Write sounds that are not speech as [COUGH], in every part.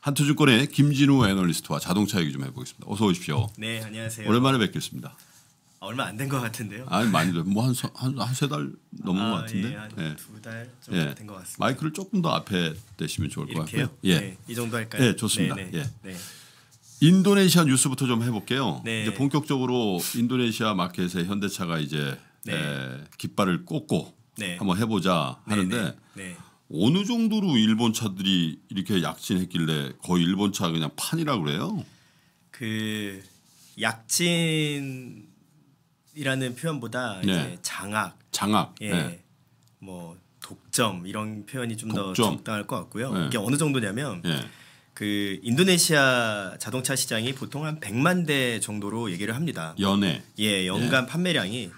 한투증권의 김진우 애널리스트와 자동차 얘기 좀 해보겠습니다. 어서 오십시오. 네, 안녕하세요. 오랜만에 뵙겠습니다. 아, 얼마 안 된 것 같은데요. 아니 많이 뭐한한 세달 한, 넘은 아, 것 같은데. 예, 예. 두달 정도 예. 된 같습니다. 마이크를 조금 더 앞에 대시면 좋을 것 같고요. 예, 네, 이 정도 할까요? 예, 좋습니다. 네네. 네. 예. 네. 인도네시아 뉴스부터 좀 해볼게요. 네. 이제 본격적으로 인도네시아 마켓에 현대차가 이제 네. 에, 깃발을 꽂고 네. 한번 해보자 네, 하는데 어느 정도로 일본 차들이 이렇게 약진했길래 거의 일본 차 그냥 판이라 그래요? 그 약진이라는 표현보다 네. 이제 장악, 장악, 예, 네. 뭐 독점 이런 표현이 좀 더 적당할 것 같고요. 네. 이게 어느 정도냐면 네. 그 인도네시아 자동차 시장이 보통 한 100만 대 정도로 얘기를 합니다. 연에 예 연간 네. 판매량이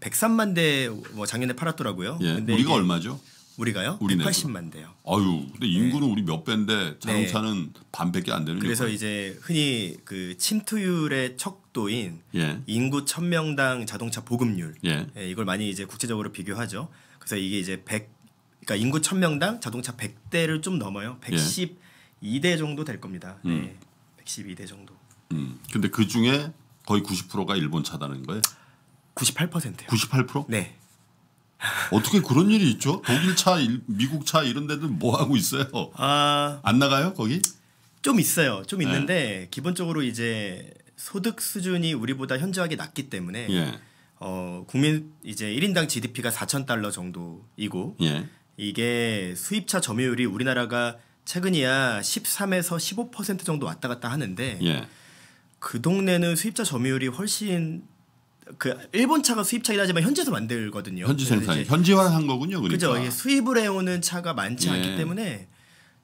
103만 대 뭐 작년에 팔았더라고요. 예. 근데 우리가 얼마죠? 우리가요? 우리네. 180만 대요. 아유, 근데 인구는 네. 우리 몇 배인데 네. 자동차는 네. 반밖에 안 되는. 그래서 이제 흔히 그 침투율의 척도인 예. 인구 1000명당 자동차 보급률 예. 예, 이걸 많이 이제 국제적으로 비교하죠. 그래서 이게 이제 100 그러니까 인구 1000명당 자동차 100대를 좀 넘어요. 112대 예. 정도 될 겁니다. 네. 음. 112대 정도. 음. 근데 그 중에 거의 90%가 일본 차다는 거예요? 98%요. 98%? 네. 어떻게 그런 일이 있죠? 독일 차, 미국 차 이런 데는 뭐 하고 있어요? 아, 안 나가요 거기? 좀 있어요. 좀 네. 있는데 네. 기본적으로 이제 소득 수준이 우리보다 현저하게 낮기 때문에 예. 어, 국민 이제 1인당 GDP가 4천 달러 정도이고 예. 이게 수입차 점유율이 우리나라가 최근이야 13에서 15% 정도 왔다 갔다 하는데 예. 그 동네는 수입자 점유율이 훨씬 그 일본 차가 수입차긴 하지만 현지에서 만들거든요. 현지 생산, 현지화한 거군요. 그러니까. 그죠. 수입을 해오는 차가 많지 예. 않기 때문에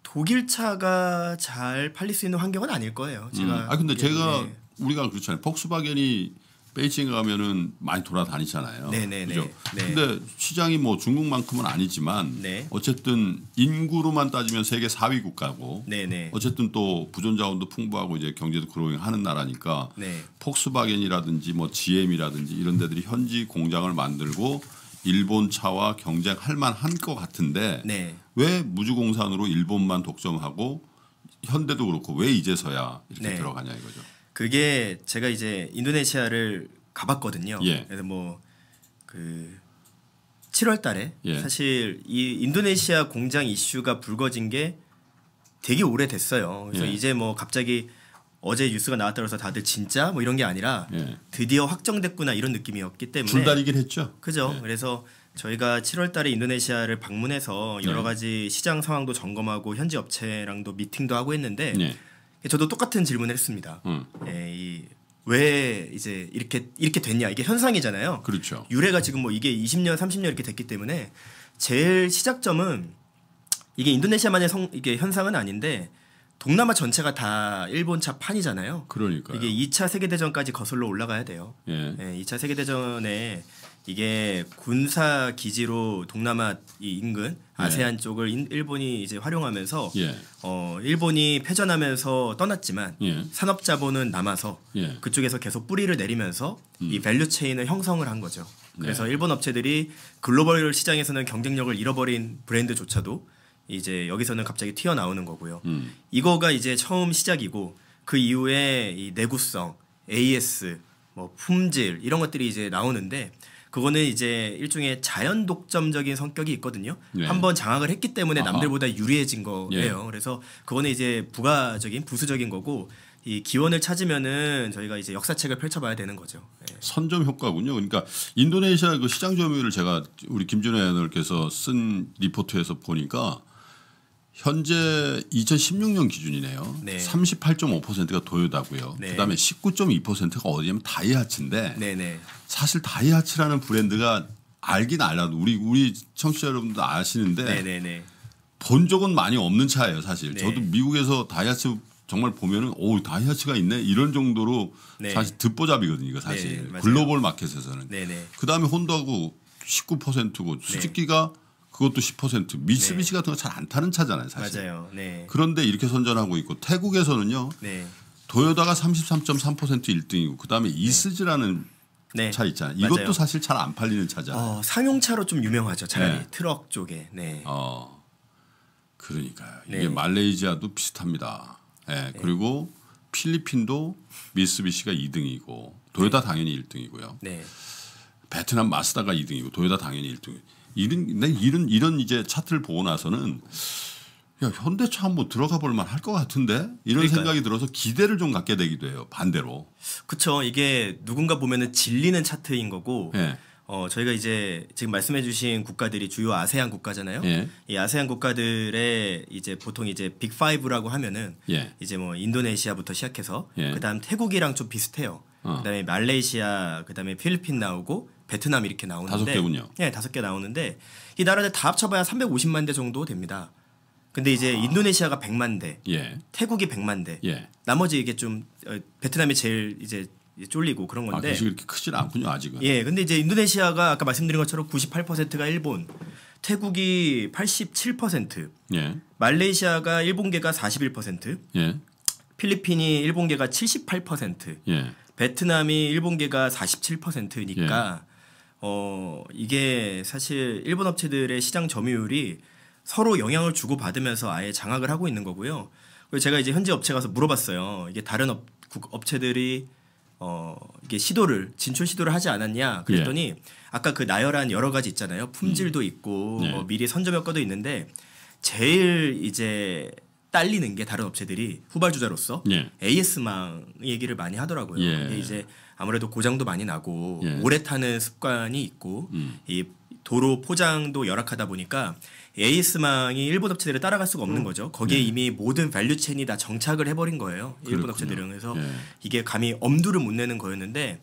독일 차가 잘 팔릴 수 있는 환경은 아닐 거예요. 제가. 음. 아 근데 제가 예. 우리가 그렇잖아요. 폭스바겐이 베이징 가면은 많이 돌아다니잖아요. 네네네. 네, 그죠? 네. 네. 근데 시장이 뭐 중국만큼은 아니지만 네. 어쨌든 인구로만 따지면 세계 4위 국가고 네네. 네. 어쨌든 또 부존 자원도 풍부하고 이제 경제도 그로잉하는 나라니까 네. 폭스바겐이라든지 뭐 GM이라든지 이런 데들이 현지 공장을 만들고 일본 차와 경쟁할 만한 것 같은데 네. 왜 무주공산으로 일본만 독점하고 현대도 그렇고 왜 이제서야 이렇게 들어가냐 이거죠. 그게 제가 이제 인도네시아를 가봤거든요. 예. 그래서 뭐 그 7월달에 예. 사실 이 인도네시아 공장 이슈가 불거진 게 되게 오래됐어요. 그래서 예. 이제 뭐 갑자기 어제 뉴스가 나왔다 그래서 다들 진짜 뭐 이런 게 아니라 예. 드디어 확정됐구나 이런 느낌이었기 때문에 줄다리긴 했죠. 그죠. 예. 그래서 저희가 7월달에 인도네시아를 방문해서 여러 네. 가지 시장 상황도 점검하고 현지 업체랑도 미팅도 하고 했는데 네. 예, 저도 똑같은 질문을 했습니다. 음. 예, 이, 왜 이제 이렇게 이렇게 됐냐 이게 현상이잖아요. 그렇죠. 유래가 지금 뭐 이게 20년 30년 이렇게 됐기 때문에 제일 시작점은 이게 인도네시아만의 성, 이게 현상은 아닌데 동남아 전체가 다 일본차 판이잖아요. 그러니까 이게 2차 세계 대전까지 거슬러 올라가야 돼요. 예. 예 2차 세계 대전에 이게 군사 기지로 동남아 이 인근 예. 아세안 예. 쪽을 인, 일본이 이제 활용하면서 예. 어 일본이 패전하면서 떠났지만 예. 산업 자본은 남아서 예. 그쪽에서 계속 뿌리를 내리면서 음. 이 밸류 체인을 형성을 한 거죠. 네. 그래서 네. 일본 업체들이 글로벌 시장에서는 경쟁력을 잃어버린 브랜드조차도 이제 여기서는 갑자기 튀어나오는 거고요. 음. 이거가 이제 처음 시작이고 그 이후에 이 내구성, AS, 뭐 품질 이런 것들이 이제 나오는데 그거는 이제 일종의 자연 독점적인 성격이 있거든요. 네. 한번 장악을 했기 때문에 아하. 남들보다 유리해진 거예요. 예. 그래서 그거는 이제 부가적인 부수적인 거고 이 기원을 찾으면은 저희가 이제 역사책을 펼쳐봐야 되는 거죠. 예. 선점 효과군요. 그러니까 인도네시아 그 시장 점유율을 제가 우리 김준호 의원께서 쓴 리포트에서 보니까 현재 2016년 기준이네요. 네. 38.5%가 도요다고요. 네. 그다음에 19.2%가 어디냐면 다이하츠인데 네, 네, 사실 다이하츠라는 브랜드가 알긴 알라도 우리 우리 청취자 여러분도 아시는데 네, 네, 본 적은 많이 없는 차예요, 사실. 저도 미국에서 다이하츠 정말 보면은 오 다이하츠가 있네 이런 정도로 사실 듣보잡이거든요, 이거 사실 글로벌 마켓에서는. 그 다음에 혼다고 19%고 수직기가 그것도 10% 미쓰비시 네. 같은 거 잘 안 타는 차잖아요, 사실. 맞아요. 네. 그런데 이렇게 선전하고 있고 태국에서는요. 네. 도요다가 33.3% 1등이고 그다음에 네. 이스즈라는 네. 차 있잖아요. 이것도 맞아요. 사실 잘 안 팔리는 차잖아요. 어, 상용차로 좀 유명하죠. 차라리 네. 트럭 쪽에. 네. 어. 그러니까요. 이게 네. 말레이시아도 비슷합니다. 예. 네. 그리고 필리핀도 미쓰비시가 2등이고 도요다 당연히 1등이고요. 베트남 마스다가 2등이고 도요다 당연히 1등이고 이런 내 네, 이런 이런 이제 차트를 보고 나서는 야 현대차 한번 들어가 볼 만할 것 같은데 이런 그러니까요. 생각이 들어서 기대를 좀 갖게 되기도 해요 반대로. 그쵸 이게 누군가 보면은 질리는 차트인 거고. 네. 어, 저희가 이제 지금 말씀해주신 국가들이 주요 아세안 국가잖아요. 예. 이 아세안 국가들의 이제 보통 이제 빅5라고 하면은 예. 이제 뭐 인도네시아부터 시작해서 예. 그다음 태국이랑 좀 비슷해요. 어. 그다음에 말레이시아, 그다음에 필리핀 나오고 베트남 이렇게 나오는데 다섯 개군요. 예, 다섯 개 나오는데 이 나라들 다 합쳐봐야 350만 대 정도 됩니다. 근데 이제 아. 인도네시아가 100만 대, 예. 태국이 100만 대, 예. 나머지 이게 좀 어, 베트남이 제일 이제 쫄리고 그런 건데. 아, 그래 이렇게 크질 않군요 아직은. 예, 근데 이제 인도네시아가 아까 말씀드린 것처럼 98%가 일본, 태국이 87%, 예. 말레이시아가 일본계가 41%, 예. 필리핀이 일본계가 78%, 예. 베트남이 일본계가 47%니까. 예. 어, 이게 사실 일본 업체들의 시장 점유율이 서로 영향을 주고받으면서 아예 장악을 하고 있는 거고요. 그리고 제가 이제 현지 업체 가서 물어봤어요. 이게 다른 업, 업체들이 어, 이게 시도를, 진출 시도를 하지 않았냐 그랬더니 예. 아까 그 나열한 여러 가지 있잖아요. 품질도 음. 있고 예. 뭐 미리 선점 효과도 있는데 제일 이제 딸리는 게 다른 업체들이 후발주자로서 예. AS망 얘기를 많이 하더라고요. 예. 이게 이제 아무래도 고장도 많이 나고 예. 오래 타는 습관이 있고 음. 이 도로 포장도 열악하다 보니까 에이스망이 일본 업체들을 따라갈 수가 없는 음. 거죠. 거기에 예. 이미 모든 밸류 체인이 다 정착을 해버린 거예요. 그렇군요. 일본 업체들은 그래서 예. 이게 감히 엄두를 못 내는 거였는데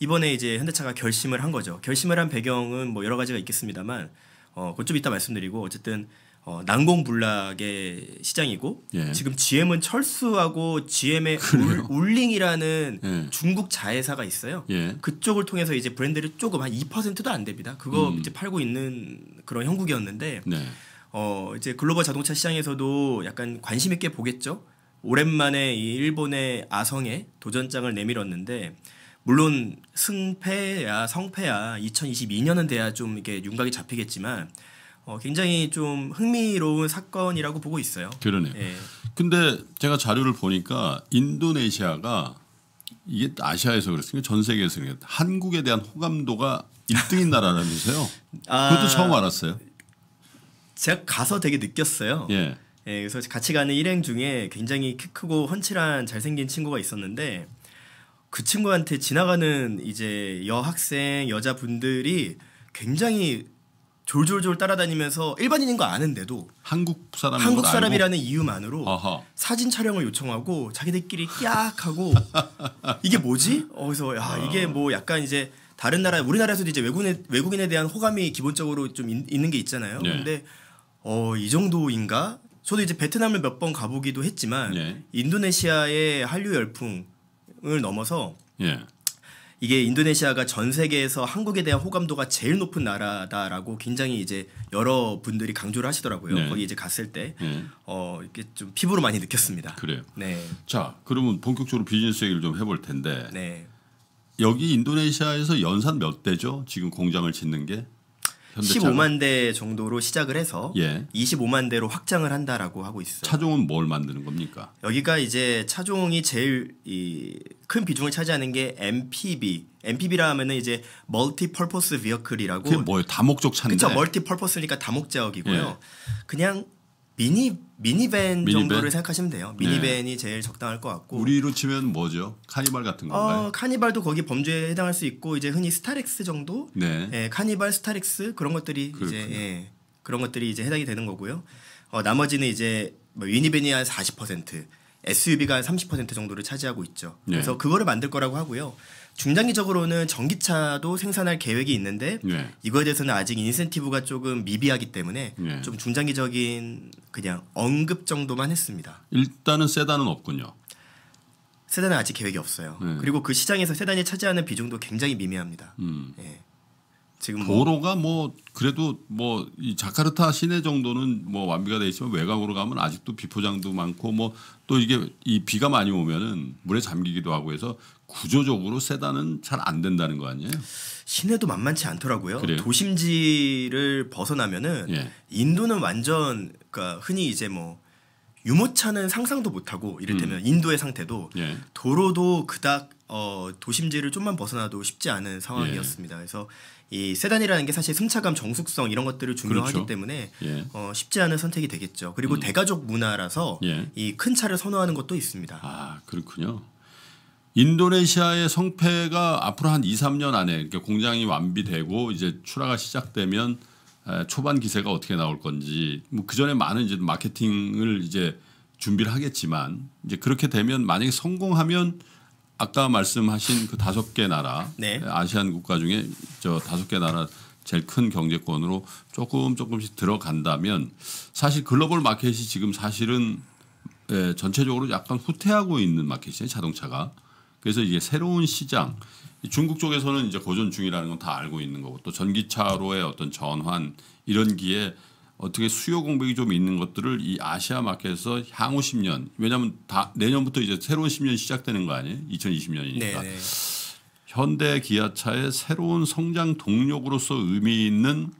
이번에 이제 현대차가 결심을 한 거죠. 결심을 한 배경은 뭐 여러 가지가 있겠습니다만 어, 그좀 이따 말씀드리고 어쨌든 어, 난공불락의 시장이고 예. 지금 GM은 철수하고 GM의 그 울, 링이라는 예. 중국 자회사가 있어요. 예. 그쪽을 통해서 이제 브랜드를 조금 한 2%도 안 됩니다. 그거 음. 이제 팔고 있는 그런 형국이었는데 네. 어, 이제 글로벌 자동차 시장에서도 약간 관심 있게 보겠죠. 오랜만에 이 일본의 아성에 도전장을 내밀었는데 물론 승패야 성패야 2022년은 돼야 좀 이렇게 윤곽이 잡히겠지만 어, 굉장히 좀 흥미로운 사건이라고 보고 있어요. 그러네요. 예. 근데 제가 자료를 보니까 인도네시아가 이게 아시아에서 그랬으니까 전 세계에서 그랬어 한국에 대한 호감도가 1등인 나라라면서요. [LAUGHS] 아, 그것도 처음 알았어요. 제가 가서 되게 느꼈어요. 예. 예, 그래서 같이 가는 일행 중에 굉장히 키 크고 헌칠한 잘생긴 친구가 있었는데 그 친구한테 지나가는 이제 여학생 여자분들이 굉장히 졸졸졸 따라다니면서 일반인인 거 아는데도 한국 사람 한국 사람이라는 알고? 이유만으로 어허. 사진 촬영을 요청하고 자기들끼리 끼약하고 [LAUGHS] 이게 뭐지? 어서 야 어. 이게 뭐 약간 이제 다른 나라 우리나라에서도 이제 외국인에, 외국인에 대한 호감이 기본적으로 좀 있, 는게 있잖아요. 네. 근데 어 이 정도인가? 저도 이제 베트남을 몇 번 가보기도 했지만 네. 인도네시아의 한류 열풍을 넘어서 네. 이게 인도네시아가 전 세계에서 한국에 대한 호감도가 제일 높은 나라다라고 굉장히 이제 여러 분들이 강조를 하시더라고요. 네. 거기 이제 갔을 때 네. 어, 이렇게 좀 피부로 많이 느꼈습니다. 그래요. 네. 자, 그러면 본격적으로 비즈니스 얘기를 좀 해볼 텐데. 네. 여기 인도네시아에서 연산 몇 대죠? 지금 공장을 짓는 게? 현대차가. 15만 대 정도로 시작을 해서 예. 25만 대로 확장을 한다라고 하고 있어요. 차종은 뭘 만드는 겁니까? 여기가 이제 차종이 제일 이큰 비중을 차지하는 게 MPV. MPV라 하면은 이제 멀티펄퍼스 비어클이라고 그게 뭐예요? 다목적 차인데. 그렇죠. 멀티펄퍼스니까 다목적이고요. 예. 그냥 미니 미니밴, 미니밴? 정도를 생각하시면 돼요. 네. 미니밴이 네. 제일 적당할 것 같고. 우리로 치면 뭐죠? 카니발 같은 어, 건가요? 어, 카니발도 거기 범죄에 해당할 수 있고 이제 흔히 스타렉스 정도, 네. 예, 카니발, 스타렉스 그런 것들이 그렇군요. 이제 예, 그런 것들이 이제 해당이 되는 거고요. 어, 나머지는 이제 뭐 유니밴이 한 40%, SUV가 한30% 정도를 차지하고 있죠. 네. 그래서 그거를 만들 거라고 하고요. 중장기적으로는 전기차도 생산할 계획이 있는데 네. 이거에 대해서는 아직 인센티브가 조금 미비하기 때문에 네. 좀 중장기적인 그냥 언급 정도만 했습니다. 일단은 세단은 없군요. 세단은 아직 계획이 없어요. 네. 그리고 그 시장에서 세단이 차지하는 비중도 굉장히 미미합니다. 음. 예. 지금 뭐 도로가 뭐, 뭐 그래도 뭐이 자카르타 시내 정도는 뭐 완비가 돼 있지만 외곽으로 가면 아직도 비포장도 많고 뭐 또 이게 이 비가 많이 오면은 물에 잠기기도 하고 해서 구조적으로 세단은 잘 안 된다는 거 아니에요? 시내도 만만치 않더라고요. 그래요? 도심지를 벗어나면은 예. 인도는 완전 그러니까 흔히 이제 뭐 유모차는 상상도 못하고 이를테면 음. 인도의 상태도 예. 도로도 그닥 어, 도심지를 좀만 벗어나도 쉽지 않은 상황이었습니다. 예. 그래서 이 세단이라는 게 사실 승차감, 정숙성 이런 것들을 중요하기 그렇죠. 때문에 예. 어, 쉽지 않은 선택이 되겠죠. 그리고 음. 대가족 문화라서 예. 이큰 차를 선호하는 것도 있습니다. 아 그렇군요. 인도네시아의 성패가 앞으로 한 2, 3년 안에 이렇게 공장이 완비되고 이제 출하가 시작되면 초반 기세가 어떻게 나올 건지 뭐그 전에 많은 이제 마케팅을 이제 준비를 하겠지만 이제 그렇게 되면 만약에 성공하면 아까 말씀하신 그 다섯 개 나라 네. 아시안 국가 중에 저 다섯 개 나라 제일 큰 경제권으로 조금 조금씩 들어간다면 사실 글로벌 마켓이 지금 사실은 예, 전체적으로 약간 후퇴하고 있는 마켓이에요 자동차가 그래서 이제 새로운 시장 중국 쪽에서는 이제 고전 중이라는 건 다 알고 있는 거고 또 전기차로의 어떤 전환 이런 기에 어떻게 수요 공백이 좀 있는 것들을 이 아시아 마켓에서 향후 10년 왜냐하면 다 내년부터 이제 새로운 10년 시작되는 거 아니에요? 2020년이니까 네네. 현대 기아차의 새로운 성장 동력으로서 의미 있는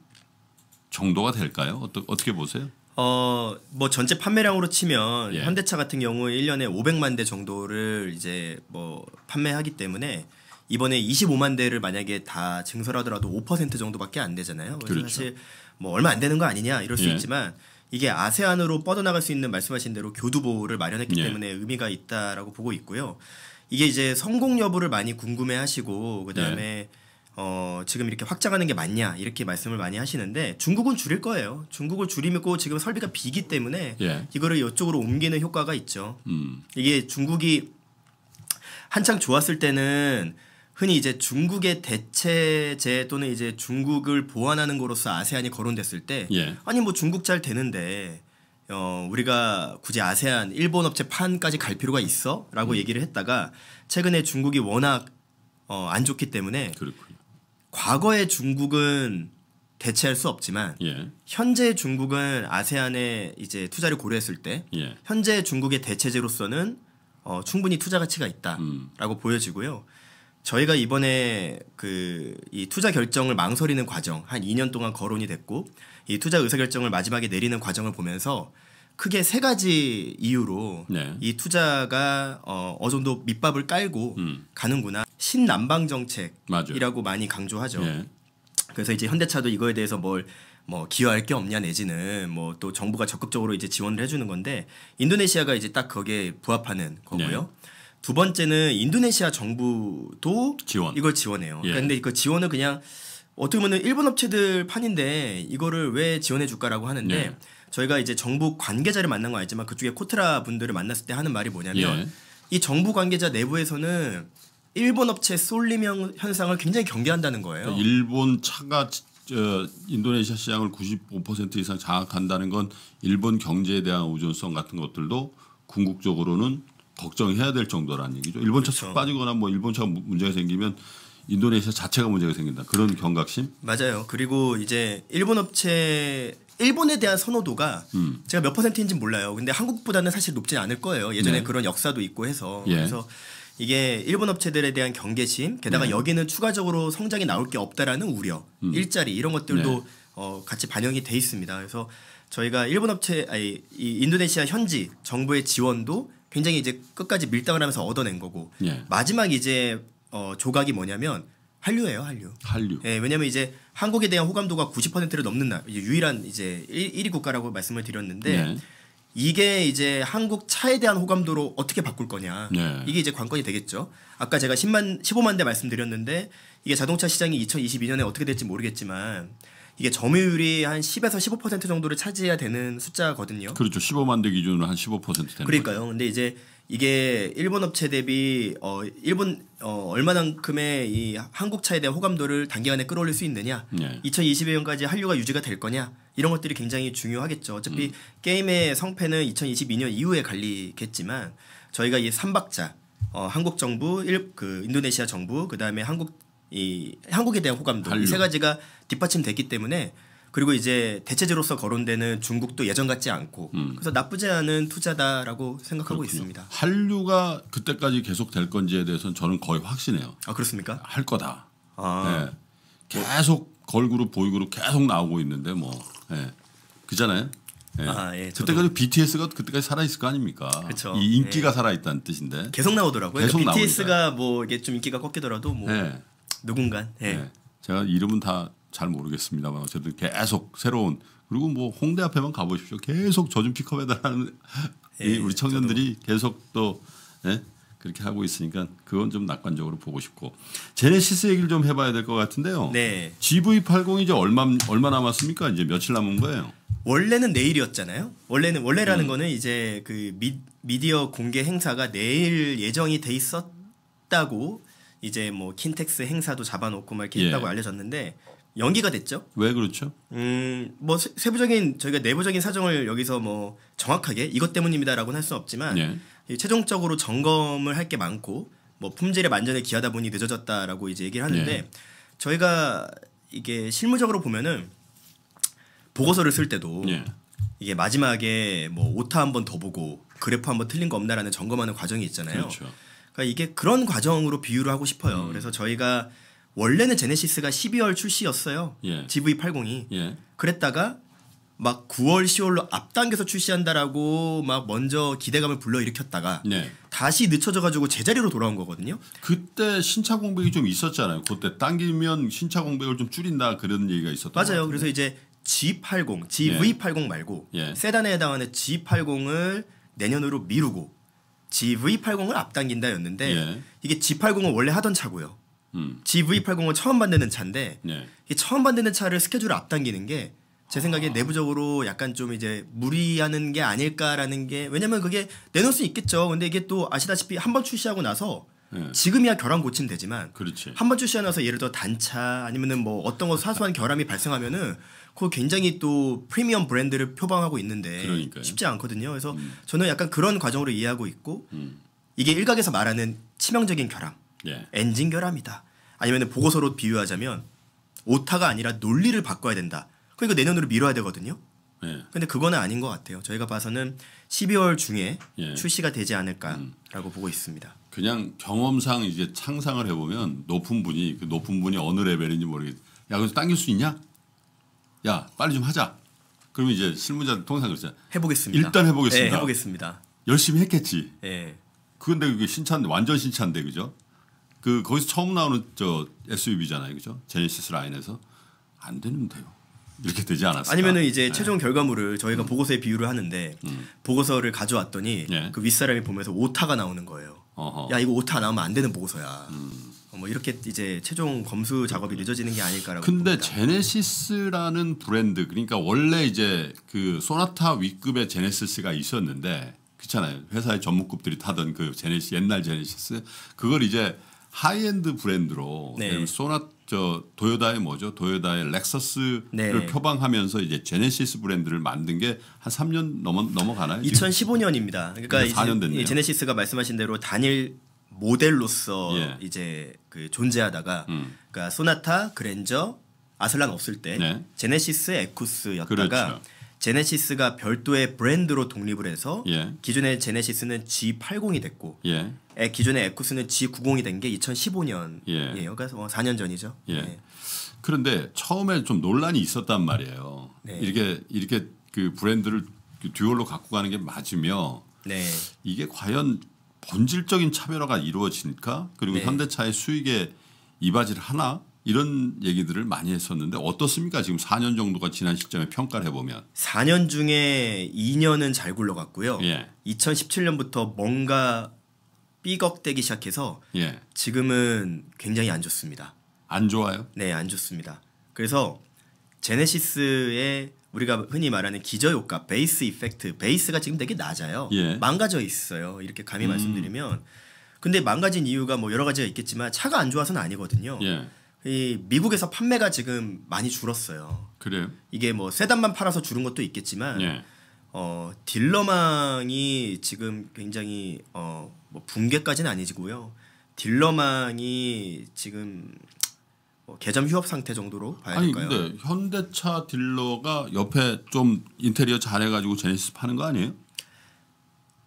정도가 될까요? 어떠, 어떻게 보세요? 어, 뭐 전체 판매량으로 치면 예. 현대차 같은 경우 1년에 500만 대 정도를 이제 뭐 판매하기 때문에 이번에 25만 대를 만약에 다 증설하더라도 5% 정도밖에 안 되잖아요. 그래서 그렇죠. 사실 뭐 얼마 안 되는 거 아니냐 이럴 수 예. 있지만 이게 아세안으로 뻗어나갈 수 있는 말씀하신 대로 교두보를 마련했기 예. 때문에 의미가 있다라고 보고 있고요. 이게 이제 성공 여부를 많이 궁금해하시고 그다음에 예. 어, 지금 이렇게 확장하는 게 맞냐 이렇게 말씀을 많이 하시는데 중국은 줄일 거예요. 중국을 줄이고 지금 설비가 비기 때문에 예. 이거를 이쪽으로 옮기는 효과가 있죠. 음. 이게 중국이 한창 좋았을 때는 흔히 이제 중국의 대체제 또는 이제 중국을 보완하는 거로서 아세안이 거론됐을 때 예. 아니 뭐 중국 잘 되는데 어, 우리가 굳이 아세안 일본 업체 판까지 갈 필요가 있어라고 음. 얘기를 했다가 최근에 중국이 워낙 어, 안 좋기 때문에 그렇군요. 과거의 중국은 대체할 수 없지만 예. 현재 중국은 아세안에 이제 투자를 고려했을 때 예. 현재 중국의 대체제로서는 어, 충분히 투자 가치가 있다라고 음. 보여지고요. 저희가 이번에 그 이 투자 결정을 망설이는 과정 한 2년 동안 거론이 됐고 이 투자 의사 결정을 마지막에 내리는 과정을 보면서 크게 세 가지 이유로 네. 이 투자가 어, 어느 정도 밑밥을 깔고 음. 가는구나. 신남방 정책이라고 많이 강조하죠. 예. 그래서 이제 현대차도 이거에 대해서 뭘 뭐 기여할 게 없냐 내지는 뭐 또 정부가 적극적으로 이제 지원을 해주는 건데 인도네시아가 이제 딱 거기에 부합하는 거고요. 예. 두 번째는 인도네시아 정부도 지원. 이걸 지원해요. 예. 그런데 그 지원을 그냥 어떻게 보면 일본 업체들 판인데 이거를 왜 지원해 줄까라고 하는데 예. 저희가 이제 정부 관계자를 만난 건 알지만 그쪽에 코트라 분들을 만났을 때 하는 말이 뭐냐면 예. 이 정부 관계자 내부에서는 일본 업체 쏠림 현상을 굉장히 경계한다는 거예요. 그러니까 일본 차가 어, 인도네시아 시장을 95% 이상 장악한다는 건 일본 경제에 대한 의존성 같은 것들도 궁극적으로는 걱정해야 될 정도라는 얘기죠. 일본 차그 렇죠 빠지거나 뭐 일본 차 문제가 생기면 인도네시아 자체가 문제가 생긴다. 그런 경각심? 맞아요. 그리고 이제 일본 업체 일본에 대한 선호도가 음. 제가 몇 퍼센트인지 몰라요. 근데 한국보다는 사실 높진 않을 거예요. 예전에 네. 그런 역사도 있고 해서 예. 그래서 이게 일본 업체들에 대한 경계심 게다가 네. 여기는 추가적으로 성장이 나올 게 없다라는 우려 음. 일자리 이런 것들도 네. 어, 같이 반영이 돼 있습니다. 그래서 저희가 일본 업체 아니 이 인도네시아 현지 정부의 지원도 굉장히 이제 끝까지 밀당을 하면서 얻어낸 거고 네. 마지막 이제 어, 조각이 뭐냐면 한류예요, 한류. 한류. 예, 왜냐면 이제 한국에 대한 호감도가 90%를 넘는 나, 유일한 이제 1, 위 국가라고 말씀을 드렸는데 네. 이게 이제 한국 차에 대한 호감도로 어떻게 바꿀 거냐. 네. 이게 이제 관건이 되겠죠. 아까 제가 10만 15만 대 말씀드렸는데 이게 자동차 시장이 2022년에 어떻게 될지 모르겠지만 이게 점유율이 한 10에서 15% 정도를 차지해야 되는 숫자거든요. 그렇죠. 15만 대 기준으로 한 15% 되는 그러니까요. 거죠. 근데 이제 이게 일본 업체 대비 어 일본 어 얼마만큼의 이 한국 차에 대한 호감도를 단기간에 끌어올릴 수 있느냐. 네. 2022년까지 한류가 유지가 될 거냐. 이런 것들이 굉장히 중요하겠죠. 어차피 음. 게임의 성패는 2022년 이후에 갈리겠지만 저희가 이삼박자 어, 한국 정부, 일, 그 인도네시아 정부, 그다음에 한국 이 한국에 대한 호감도 이 세 가지가 뒷받침됐기 때문에 그리고 이제 대체제로서 거론되는 중국도 예전 같지 않고 음. 그래서 나쁘지 않은 투자다라고 생각하고 그렇군요. 있습니다. 한류가 그때까지 계속 될 건지에 대해서는 저는 거의 확신해요. 아 그렇습니까? 할 거다. 아. 네. 계속 걸그룹 보이그룹 계속 나오고 있는데 뭐 예. 그잖아요. 예. 아, 예, 그때까지 BTS가 그때까지 살아 있을 거 아닙니까? 그쵸. 이 인기가 예. 살아 있다는 뜻인데 계속 나오더라고요. 그러니까 계속 그러니까 BTS가 뭐 이게 좀 인기가 꺾이더라도 뭐 예. 누군간 예. 예. 제가 이름은 다 잘 모르겠습니다만 어쨌든 계속 새로운 그리고 뭐 홍대 앞에만 가보십시오. 계속 저좀 픽업해달라는 우리 청년들이 계속 또 예? 그렇게 하고 있으니까 그건 좀 낙관적으로 보고 싶고 제네시스 얘기를 좀 해봐야 될 것 같은데요. 네. GV80이 제 얼마 얼마 남았습니까? 이제 며칠 남은 거예요? 원래는 내일이었잖아요. 원래는 원래라는 음. 거는 이제 그 미, 미디어 공개 행사가 내일 예정이 돼 있었다고 이제 뭐 킨텍스 행사도 잡아놓고 막 예. 했다고 알려졌는데 연기가 됐죠. 왜 그렇죠? 음, 뭐 세부적인 저희가 내부적인 사정을 여기서 뭐 정확하게 이것 때문입니다라고는 할수 없지만 예. 최종적으로 점검을 할 게 많고 뭐 품질의 만전에 기하다 보니 늦어졌다라고 이제 얘기를 하는데 네. 저희가 이게 실무적으로 보면은 보고서를 쓸 때도 네. 이게 마지막에 뭐 오타 한 번 더 보고 그래프 한 번 틀린 거 없나라는 점검하는 과정이 있잖아요. 그렇죠. 그러니까 이게 그런 과정으로 비유를 하고 싶어요. 음. 그래서 저희가 원래는 제네시스가 12월 출시였어요. 예. GV80이. 예. 그랬다가 막 9월 10월로 앞당겨서 출시한다라고 막 먼저 기대감을 불러일으켰다가 네. 다시 늦춰져 가지고 제자리로 돌아온 거거든요. 그때 신차 공백이 좀 있었잖아요. 그때 당기면 신차 공백을 좀 줄인다 그런 얘기가 있었던 맞아요. 그래서 이제 G80, 예. GV80 말고 예. 세단에 해당하는 G80을 내년으로 미루고 GV80을 앞당긴다였는데 예. 이게 G80은 원래 하던 차고요. 음. GV80은 처음 만드는 차인데 네. 처음 만드는 차를 스케줄을 앞당기는 게제 생각에 내부적으로 약간 좀 이제 무리하는 게 아닐까라는 게 왜냐면 그게 내놓을 수 있겠죠. 근데 이게 또 아시다시피 한 번 출시하고 나서 네. 지금이야 결함 고치면 되지만 한 번 출시하고 나서 예를 들어 단차 아니면은 뭐 어떤 거 사소한 결함이 발생하면은 그 굉장히 또 프리미엄 브랜드를 표방하고 있는데 그러니까요. 쉽지 않거든요. 그래서 음. 저는 약간 그런 과정으로 이해하고 있고 음. 이게 일각에서 말하는 치명적인 결함, 예. 엔진 결함이다. 아니면 보고서로 비유하자면 오타가 아니라 논리를 바꿔야 된다. 그리고 내년으로 미뤄야 되거든요. 예. 근데 그거는 아닌 것 같아요. 저희가 봐서는 12월 중에 예. 출시가 되지 않을까라고 음. 보고 있습니다. 그냥 경험상 이제 상상을 해보면 높은 분이 그 높은 분이 어느 레벨인지 모르겠. 야 그래서 당길 수 있냐? 야 빨리 좀 하자. 그러면 이제 실무자 통상 그렇잖 해보겠습니다. 일단 해보겠습니다. 네, 해보겠습니다. 열심히 했겠지. 네. 그런데 그게 신차인데 완전 신차인데 그죠? 그 거기서 처음 나오는 저 SUV잖아요, 그죠? 제네시스 라인에서 안 되면 돼요. 이렇게 되지 않았어요. 아니면은 이제 네. 최종 결과물을 저희가 음. 보고서에 비유를 하는데 음. 보고서를 가져왔더니 예. 그 윗사람이 보면서 오타가 나오는 거예요. 어허. 야 이거 오타 나오면 안 되는 보고서야. 음. 뭐 이렇게 이제 최종 검수 작업이 늦어지는 게 아닐까라고. 근데 봅니다. 제네시스라는 브랜드 그러니까 원래 이제 그 소나타 위급의 제네시스가 있었는데 그렇잖아요. 회사의 전문급들이 타던 그 제네시 옛날 제네시스 그걸 이제 하이엔드 브랜드로 네. 소나 저 도요다의 뭐죠? 도요다의 렉서스를 네. 표방하면서 이제 제네시스 브랜드를 만든 게 한 3년 넘어 넘어가나요? 2015년입니다. 그러니까 4년 됐네요. 제네시스가 말씀하신 대로 단일 모델로서 예. 이제 그 존재하다가 음. 그러니까 소나타, 그랜저, 아슬란 없을 때 네. 제네시스 에쿠스였다가 그렇죠. 제네시스가 별도의 브랜드로 독립을 해서 예. 기존의 제네시스는 G80이 됐고 예. 에 기존의 에쿠스는 G90이 된 게 2015년이에요. 예. 그래서 뭐 어, 4년 전이죠. 예. 네. 그런데 처음에 좀 논란이 있었단 말이에요. 네. 이렇게 이렇게 그 브랜드를 그 듀얼로 갖고 가는 게 맞으며 네. 이게 과연 본질적인 차별화가 이루어질까 그리고 네. 현대차의 수익에 이바지를 하나 이런 얘기들을 많이 했었는데 어떻습니까 지금 4년 정도가 지난 시점에 평가를 해보면 4년 중에 2년은 잘 굴러갔고요 예. 2017년부터 뭔가 삐걱대기 시작해서 예. 지금은 굉장히 안 좋습니다. 안 좋아요? 네, 안 좋습니다. 그래서 제네시스의 우리가 흔히 말하는 기저효과, 베이스 이펙트, 베이스가 지금 되게 낮아요. 예. 망가져 있어요. 이렇게 감히 음. 말씀드리면. 근데 망가진 이유가 뭐 여러 가지가 있겠지만 차가 안 좋아서는 아니거든요. 예. 이 미국에서 판매가 지금 많이 줄었어요. 그래요? 이게 뭐 세단만 팔아서 줄은 것도 있겠지만 예. 어, 딜러망이 지금 굉장히 어, 뭐 붕괴까지는 아니고요 딜러망이 지금 뭐 개점 휴업 상태 정도로 봐야 아니, 될까요? 근데 현대차 딜러가 옆에 좀 인테리어 잘해가지고 제네시스 파는 거 아니에요?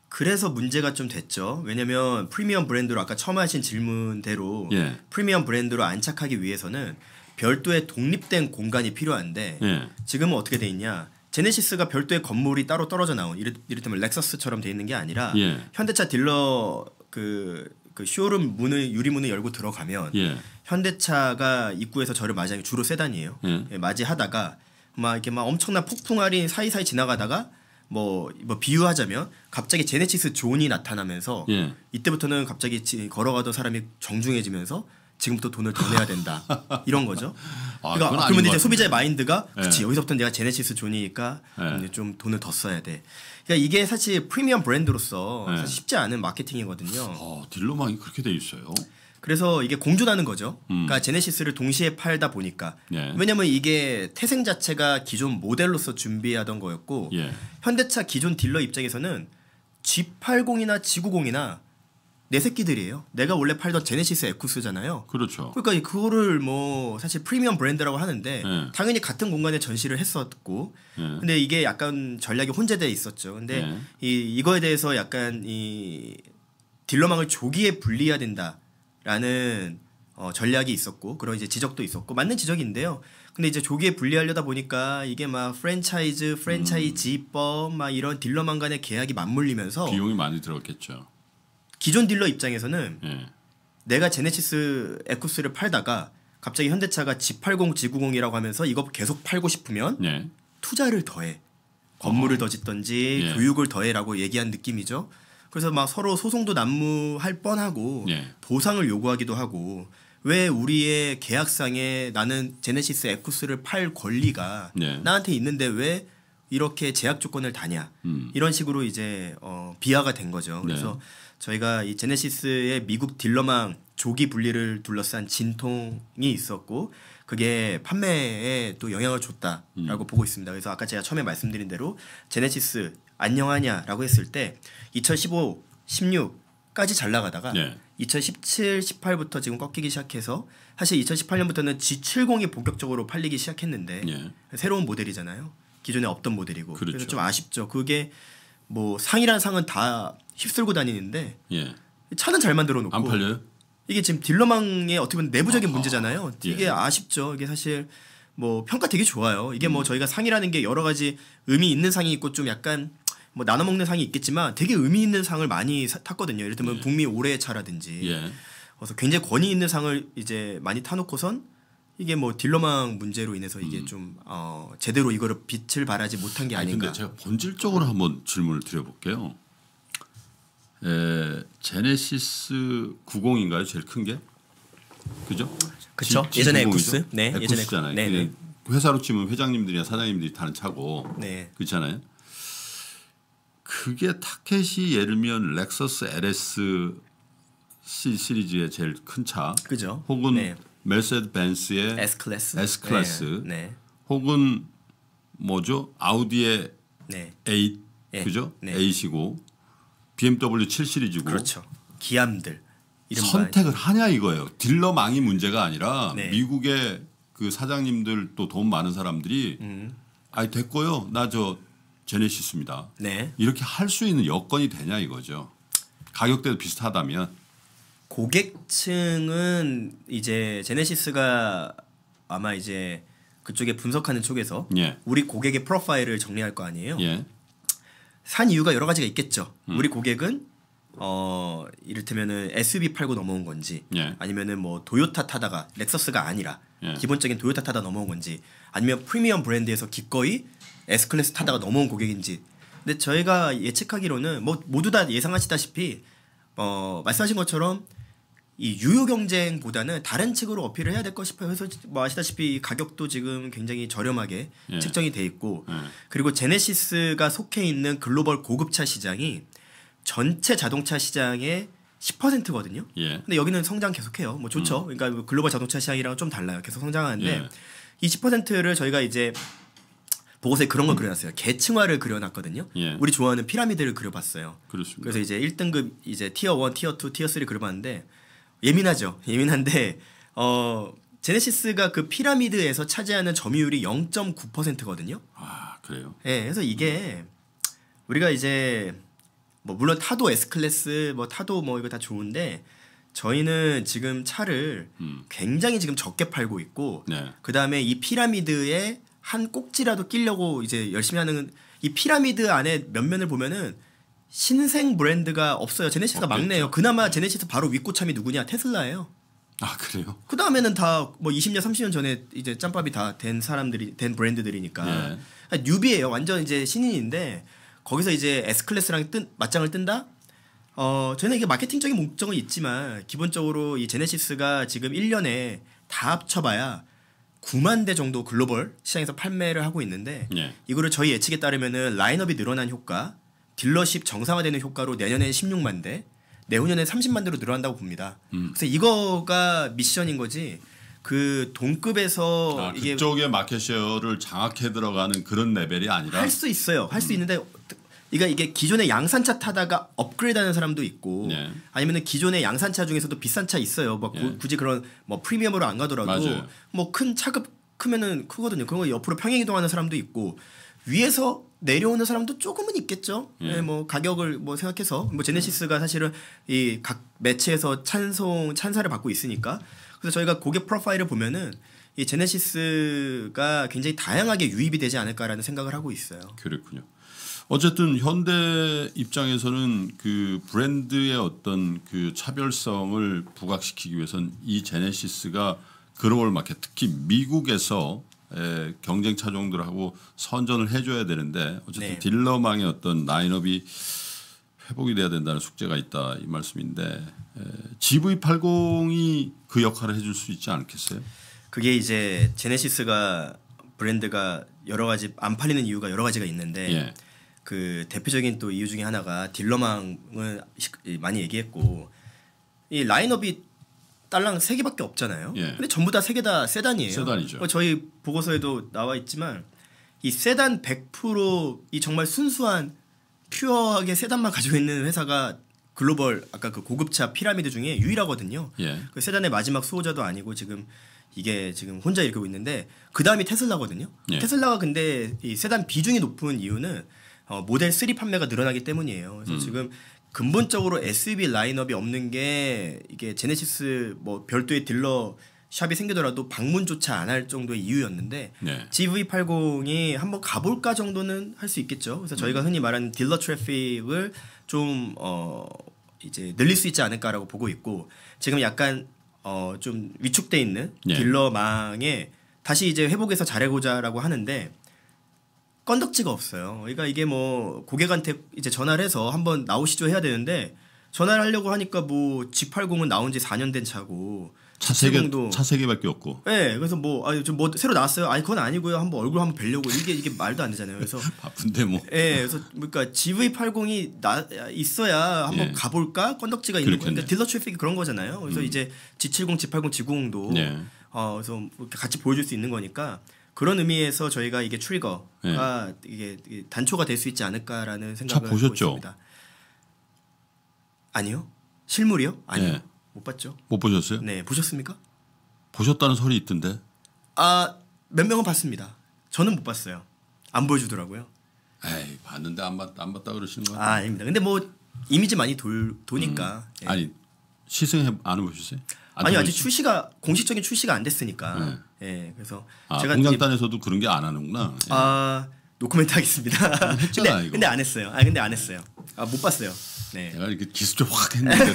그래서 문제가 좀 됐죠. 왜냐면 프리미엄 브랜드로 아까 처음 하신 질문대로 예. 프리미엄 브랜드로 안착하기 위해서는 별도의 독립된 공간이 필요한데 예. 지금은 어떻게 돼 있냐? 제네시스가 별도의 건물이 따로 떨어져 나온 이렇, 이를테면 렉서스처럼 돼 있는 게 아니라 예. 현대차 딜러 그, 그 쇼룸 문을 유리문을 열고 들어가면 예. 현대차가 입구에서 저를 맞이하는 주로 세단이에요. 예. 예. 맞이하다가 막 이렇게 막 엄청난 폭풍 알이 사이사이 지나가다가 뭐, 뭐 비유하자면 갑자기 제네시스 존이 나타나면서 예. 이때부터는 갑자기 걸어가던 사람이 정중해지면서 지금부터 돈을 더 내야 된다 [LAUGHS] 이런 거죠. 아, 그러니까 그러면 이제 소비자의 마인드가 네. 그치 여기서부터 내가 제네시스 존이니까 네. 좀 돈을 더 써야 돼. 그러니까 이게 사실 프리미엄 브랜드로서 네. 사실 쉽지 않은 마케팅이거든요. 아, 딜러망이 그렇게 돼 있어요. 그래서 이게 공존하는 거죠. 음. 그러니까 제네시스를 동시에 팔다 보니까 예. 왜냐면 이게 태생 자체가 기존 모델로서 준비하던 거였고 예. 현대차 기존 딜러 입장에서는 G80이나 G90이나 내 새끼들이에요. 내가 원래 팔던 제네시스 에쿠스잖아요. 그렇죠. 그러니까 그거를 뭐 사실 프리미엄 브랜드라고 하는데 네. 당연히 같은 공간에 전시를 했었고 네. 근데 이게 약간 전략이 혼재되어 있었죠. 근데 네. 이 이거에 대해서 약간 이 딜러망을 조기에 분리해야 된다라는 어, 전략이 있었고 그런 이제 지적도 있었고 맞는 지적인데요. 근데 이제 조기에 분리하려다 보니까 이게 막 프랜차이즈, 프랜차이즈법 음. 막 이런 딜러망 간의 계약이 맞물리면서 비용이 많이 들었겠죠. 기존 딜러 입장에서는 음. 내가 제네시스 에쿠스를 팔다가 갑자기 현대차가 G80, G90이라고 하면서 이거 계속 팔고 싶으면 예. 투자를 더해 건물을 어. 더짓던지 예. 교육을 더해라고 얘기한 느낌이죠. 그래서 막 서로 소송도 난무할 뻔하고 예. 보상을 요구하기도 하고 왜 우리의 계약상에 나는 제네시스 에쿠스를 팔 권리가 네. 나한테 있는데 왜 이렇게 제약 조건을 다냐 음. 이런 식으로 이제 어, 비하가 된 거죠. 네. 그래서 네. 저희가 이 제네시스의 미국 딜러망 조기 분리를 둘러싼 진통이 있었고 그게 판매에 또 영향을 줬다라고 음. 보고 있습니다. 그래서 아까 제가 처음에 말씀드린 대로 제네시스 안녕하냐라고 했을 때 2015, 16까지 잘 나가다가 네. 2017, 18부터 지금 꺾이기 시작해서 사실 2018년부터는 G70이 본격적으로 팔리기 시작했는데 네. 새로운 모델이잖아요. 기존에 없던 모델이고 그렇죠. 그래서 좀 아쉽죠. 그게 뭐 상이란 상은 다 휩쓸고 다니는데 예. 차는 잘 만들어 놓고 안 팔려요? 이게 지금 딜러망의 어떻게 보면 내부적인 아하. 문제잖아요. 예. 이게 예. 아쉽죠. 이게 사실 뭐 평가 되게 좋아요. 이게 뭐 음. 뭐 저희가 상이라는 게 여러 가지 의미 있는 상이 있고 좀 약간 뭐 나눠 먹는 상이 있겠지만 되게 의미 있는 상을 많이 사, 탔거든요. 예를 들면 예. 북미 올해의 차라든지. 예. 그래서 굉장히 권위 있는 상을 이제 많이 타놓고선 이게 뭐 딜러망 문제로 인해서 이게 음. 좀 어, 제대로 이거를 빛을 발하지 못한 게 아닌가. 아니, 근데 제가 본질적으로 한번 질문을 드려볼게요. 에, 제네시스 90인가요? 제일 큰 게? 그죠? 그렇죠. 예전에 에쿠스. 네, 에쿠스잖아요 네, 네, 네. 회사로 치면 회장님들이나 사장님들이 타는 차고 네. 그렇잖아요. 그게 타켓이 예를 들면 렉서스 LS 시리즈의 제일 큰 차. 그죠. 혹은 네. 메르세드 벤츠의 S 클래스. S 클래스. 네. 혹은 뭐죠? 아우디의 A. 네. 예. 그죠? A 네. 시고 BMW 7 시리즈고 그렇죠. 기암들 선택을 하냐 이거예요. 딜러망이 문제가 아니라 네. 미국의 그 사장님들 또 돈 많은 사람들이 음. 아 됐고요. 나 저 제네시스입니다. 네. 이렇게 할 수 있는 여건이 되냐 이거죠. 가격대도 비슷하다면 고객층은 이제 제네시스가 아마 이제 그쪽에 분석하는 쪽에서 예. 우리 고객의 프로파일을 정리할 거 아니에요. 예. 산 이유가 여러 가지가 있겠죠. 음. 우리 고객은 어 이를테면은 SUV 팔고 넘어온 건지 예. 아니면은 뭐 도요타 타다가 렉서스가 아니라 예. 기본적인 도요타 타다 넘어온 건지 아니면 프리미엄 브랜드에서 기꺼이 S 클래스 타다가 넘어온 고객인지 근데 저희가 예측하기로는 뭐 모두 다 예상하시다시피 어 말씀하신 것처럼 이 유효 경쟁보다는 다른 측으로 어필을 해야 될 것 싶어요. 뭐 그래서 뭐 아시다시피 가격도 지금 굉장히 저렴하게 예. 책정이 돼 있고 예. 그리고 제네시스가 속해 있는 글로벌 고급차 시장이 전체 자동차 시장의 10%거든요. 예. 근데 여기는 성장 계속해요. 뭐 좋죠. 음. 그러니까 글로벌 자동차 시장이랑 좀 달라요. 계속 성장하는데 예. 이 10%를 저희가 이제 보고서에 그런 걸 음. 그려놨어요. 계층화를 그려놨거든요. 예. 우리 좋아하는 피라미드를 그려봤어요. 그렇습니다. 그래서 이제 1등급 이제 티어 1, 티어 2, 티어 3 그려봤는데 예민하죠. [LAUGHS] 예민한데 어 제네시스가 그 피라미드에서 차지하는 점유율이 0.9%거든요. 아 그래요? 네, 그래서 이게 우리가 이제 뭐 물론 타도 S 클래스 뭐 타도 뭐 이거 다 좋은데 저희는 지금 차를 음. 굉장히 지금 적게 팔고 있고 네. 그 다음에 이 피라미드에 한 꼭지라도 끼려고 이제 열심히 하는 이 피라미드 안에 몇 면을 보면은 신생 브랜드가 없어요. 제네시스가 없겠 어, 그렇죠. 막내예요. 그나마 제네시스 바로 윗고참이 누구냐? 테슬라예요. 아 그래요? 그 다음에는 다 뭐 20년 30년 전에 이제 짬밥이 다 된 사람들이 된 브랜드들이니까 예. 아, 뉴비예요. 완전 이제 신인인데 거기서 이제 S 클래스랑 뜬 맞짱을 뜬다. 어 저는 이게 마케팅적인 목적은 있지만 기본적으로 이 제네시스가 지금 1년에 다 합쳐봐야 9만 대 정도 글로벌 시장에서 판매를 하고 있는데 예. 이거를 저희 예측에 따르면은 라인업이 늘어난 효과 딜러십 정상화되는 효과로 내년에 16만 대, 내후년에 30만 대로 늘어난다고 봅니다. 음. 그래서 이거가 미션인 거지. 그 동급에서 아, 이게 그쪽의 마켓쉐어를 장악해 들어가는 그런 레벨이 아니라 할 수 있어요. 할수 음. 있는데 그러니까 이게 기존의 양산차 타다가 업그레이드하는 사람도 있고 네. 아니면은 기존의 양산차 중에서도 비싼 차 있어요. 뭐 네. 굳이 그런 뭐 프리미엄으로 안 가더라도 뭐 큰 차급 크면은 크거든요. 그런 거 옆으로 평행 이동하는 사람도 있고 위에서 내려오는 사람도 조금은 있겠죠. 음. 예. 네, 뭐 가격을 뭐 생각해서 뭐 제네시스가 사실은 이 각 매체에서 찬송 찬사를 받고 있으니까 그래서 저희가 고객 프로파일을 보면은 이 제네시스가 굉장히 다양하게 유입이 되지 않을까라는 생각을 하고 있어요. 그렇군요. 어쨌든 현대 입장에서는 그 브랜드의 어떤 그 차별성을 부각시키기 위해선 이 제네시스가 글로벌 마켓 특히 미국에서 예, 경쟁 차종들하고 선전을 해줘야 되는데 어쨌든 네. 딜러망의 어떤 라인업이 회복이 돼야 된다는 숙제가 있다 이 말씀인데 예, GV80이 그 역할을 해줄 수 있지 않겠어요? 그게 이제 제네시스가 브랜드가 여러 가지 안 팔리는 이유가 여러 가지가 있는데 예. 그 대표적인 또 이유 중에 하나가 딜러망을 많이 얘기했고 이 라인업이 딸랑 세 개밖에 없잖아요. 예. 근데 전부 다세개다 세단이에요. 세단이죠. 뭐 저희 보고서에도 나와 있지만 이 세단 100%이 정말 순수한 퓨어하게 세단만 가지고 있는 회사가 글로벌 아까 그 고급차 피라미드 중에 유일하거든요. 예. 그 세단의 마지막 수호자도 아니고 지금 이게 지금 혼자 읽고 있는데 그 다음이 테슬라거든요. 예. 테슬라가 근데 이 세단 비중이 높은 이유는 어, 모델 3 판매가 늘어나기 때문이에요. 그래서 음. 지금 근본적으로 SUV e 라인업이 없는 게 이게 제네시스 뭐 별도의 딜러 샵이 생기더라도 방문조차 안 할 정도의 이유였는데 네. GV80이 한번 가볼까 정도는 할 수 있겠죠. 그래서 저희가 음. 흔히 말하는 딜러 트래픽을 좀어 이제 늘릴 수 있지 않을까라고 보고 있고 지금 약간 어좀 위축돼 있는 네. 딜러망에 다시 이제 회복해서 잘해보자라고 하는데 건덕지가 없어요. 그러니까 이게 뭐 고객한테 이제 전화를 해서 한번 나오시죠 해야 되는데 전화를 하려고 하니까 뭐 G80은 나온 지 4년 된 차고 차세 개, 차세 개밖에 없고. 네, 그래서 뭐, 아, 좀뭐 새로 나왔어요. 아이 그건 아니고요. 한번 얼굴 한번 뵐려고 이게 이게 말도 안 되잖아요. 그래서 [LAUGHS] 바쁜데 뭐. 네, 그래서 그러니까 GV80이 나 있어야 한번 예. 가볼까 건덕지가 있는 거니까 그러니까 딜러 트래픽이 그런 거잖아요. 그래서 음. 이제 G70, G80, G90도 예. 어, 그래서 뭐 같이 보여줄 수 있는 거니까 그런 의미에서 저희가 이게 출거가 네. 이게 단초가 될 수 있지 않을까라는 생각을 보셨죠? 하고 있습니다. 아니요. 실물이요? 아니요. 네. 못 봤죠. 못 보셨어요? 네, 보셨습니까? 보셨다는 소리 있던데. 아, 몇 명은 봤습니다. 저는 못 봤어요. 안 보여주더라고요. 에이, 봤는데 안봤안 봤다 그러시는 거예요? 아, 아닙니다. 근데 뭐 이미지 많이 돌 도니까. 음. 예. 아니 시승안 보셨어요? 아, 아니 아직 출시가 공식적인 출시가 안 됐으니까. 네. 예. 네. 네, 그래서 아, 제가 공장단에서도 그런 게 안 하는구나. 예. 아 노코멘트 하겠습니다. 했잖아, 근데, 근데 안 했어요. 아 근데 안 했어요. 아못 봤어요. 네. 제가 이렇게 기술적 확 했는데.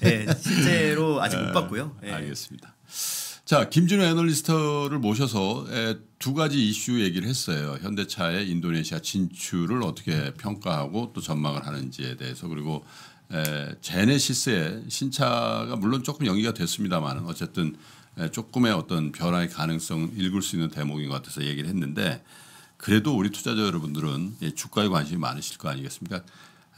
네, 실제로 아직 못 아, 봤고요. 예. 알겠습니다. 자, 김준호 애널리스트를 모셔서 예, 두 가지 이슈 얘기를 했어요. 현대차의 인도네시아 진출을 어떻게 평가하고 또 전망을 하는지에 대해서 그리고 에, 예, 제네시스의 신차가 물론 조금 연기가 됐습니다만 어쨌든 에, 예, 조금의 어떤 변화의 가능성 읽을 수 있는 대목인 것 같아서 얘기를 했는데 그래도 우리 투자자 여러분들은 예, 주가에 관심이 많으실 거 아니겠습니까?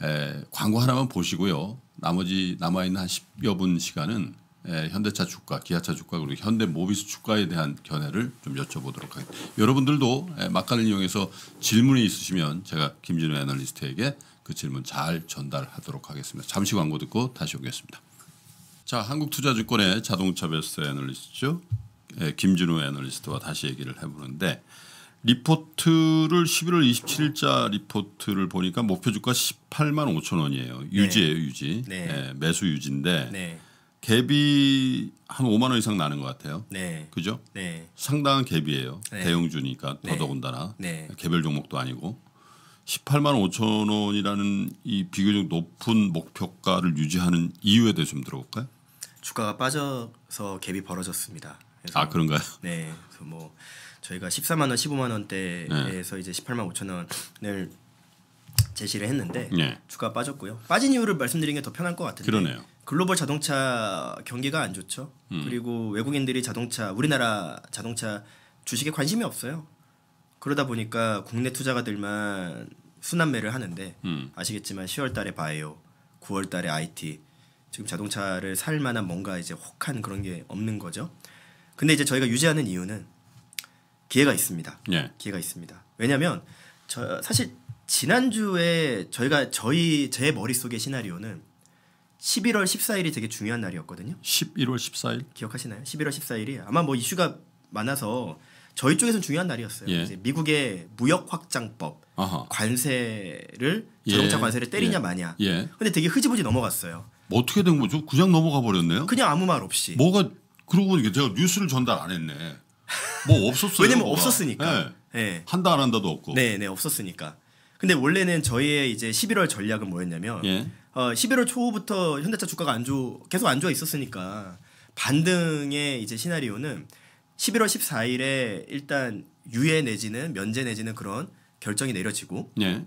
에, 예, 광고 하나만 보시고요. 나머지 남아 있는 한 10여 분 시간은 에, 현대차 주가, 기아차 주가 그리고 현대 모비스 주가에 대한 견해를 좀 여쭤보도록 하겠습니다. 여러분들도 에, 막간을 이용해서 질문이 있으시면 제가 김진우 애널리스트에게 그 질문 잘 전달하도록 하겠습니다. 잠시 광고 듣고 다시 오겠습니다. 자, 한국투자증권의 자동차 베스트 애널리스트죠. 네, 예, 김준호 애널리스트와 다시 얘기를 해보는데 리포트를 11월 27일자 리포트를 보니까 목표 주가 18만 5천 원이에요. 네. 유지예요, 네. 유지. 네. 네, 매수 유지인데 네. 갭이 한 5만 원 이상 나는 것 같아요. 네. 그죠? 상당한 갭이에요. 대형주니까 더더군다나 개별 종목도 아니고. 18만 5천 원이라는 이 비교적 높은 목표가를 유지하는 이유에 대해 좀 들어볼까요? 주가가 빠져서 갭이 벌어졌습니다. 아 그런가요? 네, 그래서 뭐 저희가 14만 원, 15만 원대에서 네. 이제 18만 5천 원을 제시를 했는데 네. 주가 빠졌고요. 빠진 이유를 말씀드린 게더 편할 것 같은데. 그러네요. 글로벌 자동차 경기가 안 좋죠. 음. 그리고 외국인들이 자동차 우리나라 자동차 주식에 관심이 없어요. 그러다 보니까 국내 투자가들만 순환매를 하는데 음. 아시겠지만 10월 달에 바이오, 9월 달에 IT 지금 자동차를 살 만한 뭔가 이제 혹한 그런 게 없는 거죠. 근데 이제 저희가 유지하는 이유는 기회가 있습니다. 네. 기회가 있습니다. 왜냐하면 저 사실 지난주에 저희가 저희 제 머릿속의 시나리오는 11월 14일이 되게 중요한 날이었거든요. 11월 14일 기억하시나요? 11월 14일이 아마 뭐 이슈가 많아서 저희 쪽에서는 중요한 날이었어요. 예. 미국의 무역 확장법 아하. 관세를 예. 자동차 예. 관세를 때리냐 예. 마냐. 예. 근데 되게 흐지부지 넘어갔어요. 뭐 어떻게 된 거죠? 그냥 넘어가 버렸네요. 그냥 아무 말 없이. 뭐가 그러고 보니까 제가 뉴스를 전달 안 했네. 뭐 없었어요. 왜냐면 뭐가. 없었으니까. 네. 예. 네. 한다 안 한다도 없고. 네, 네 없었으니까. 근데 원래는 저희의 이제 11월 전략은 뭐였냐면 예. 어, 11월 초부터 현대차 주가가 안 좋, 계속 안 좋아 있었으니까 반등의 이제 시나리오는 11월 14일에 일단 유예 내지는 면제 내지는 그런 결정이 내려지고 예.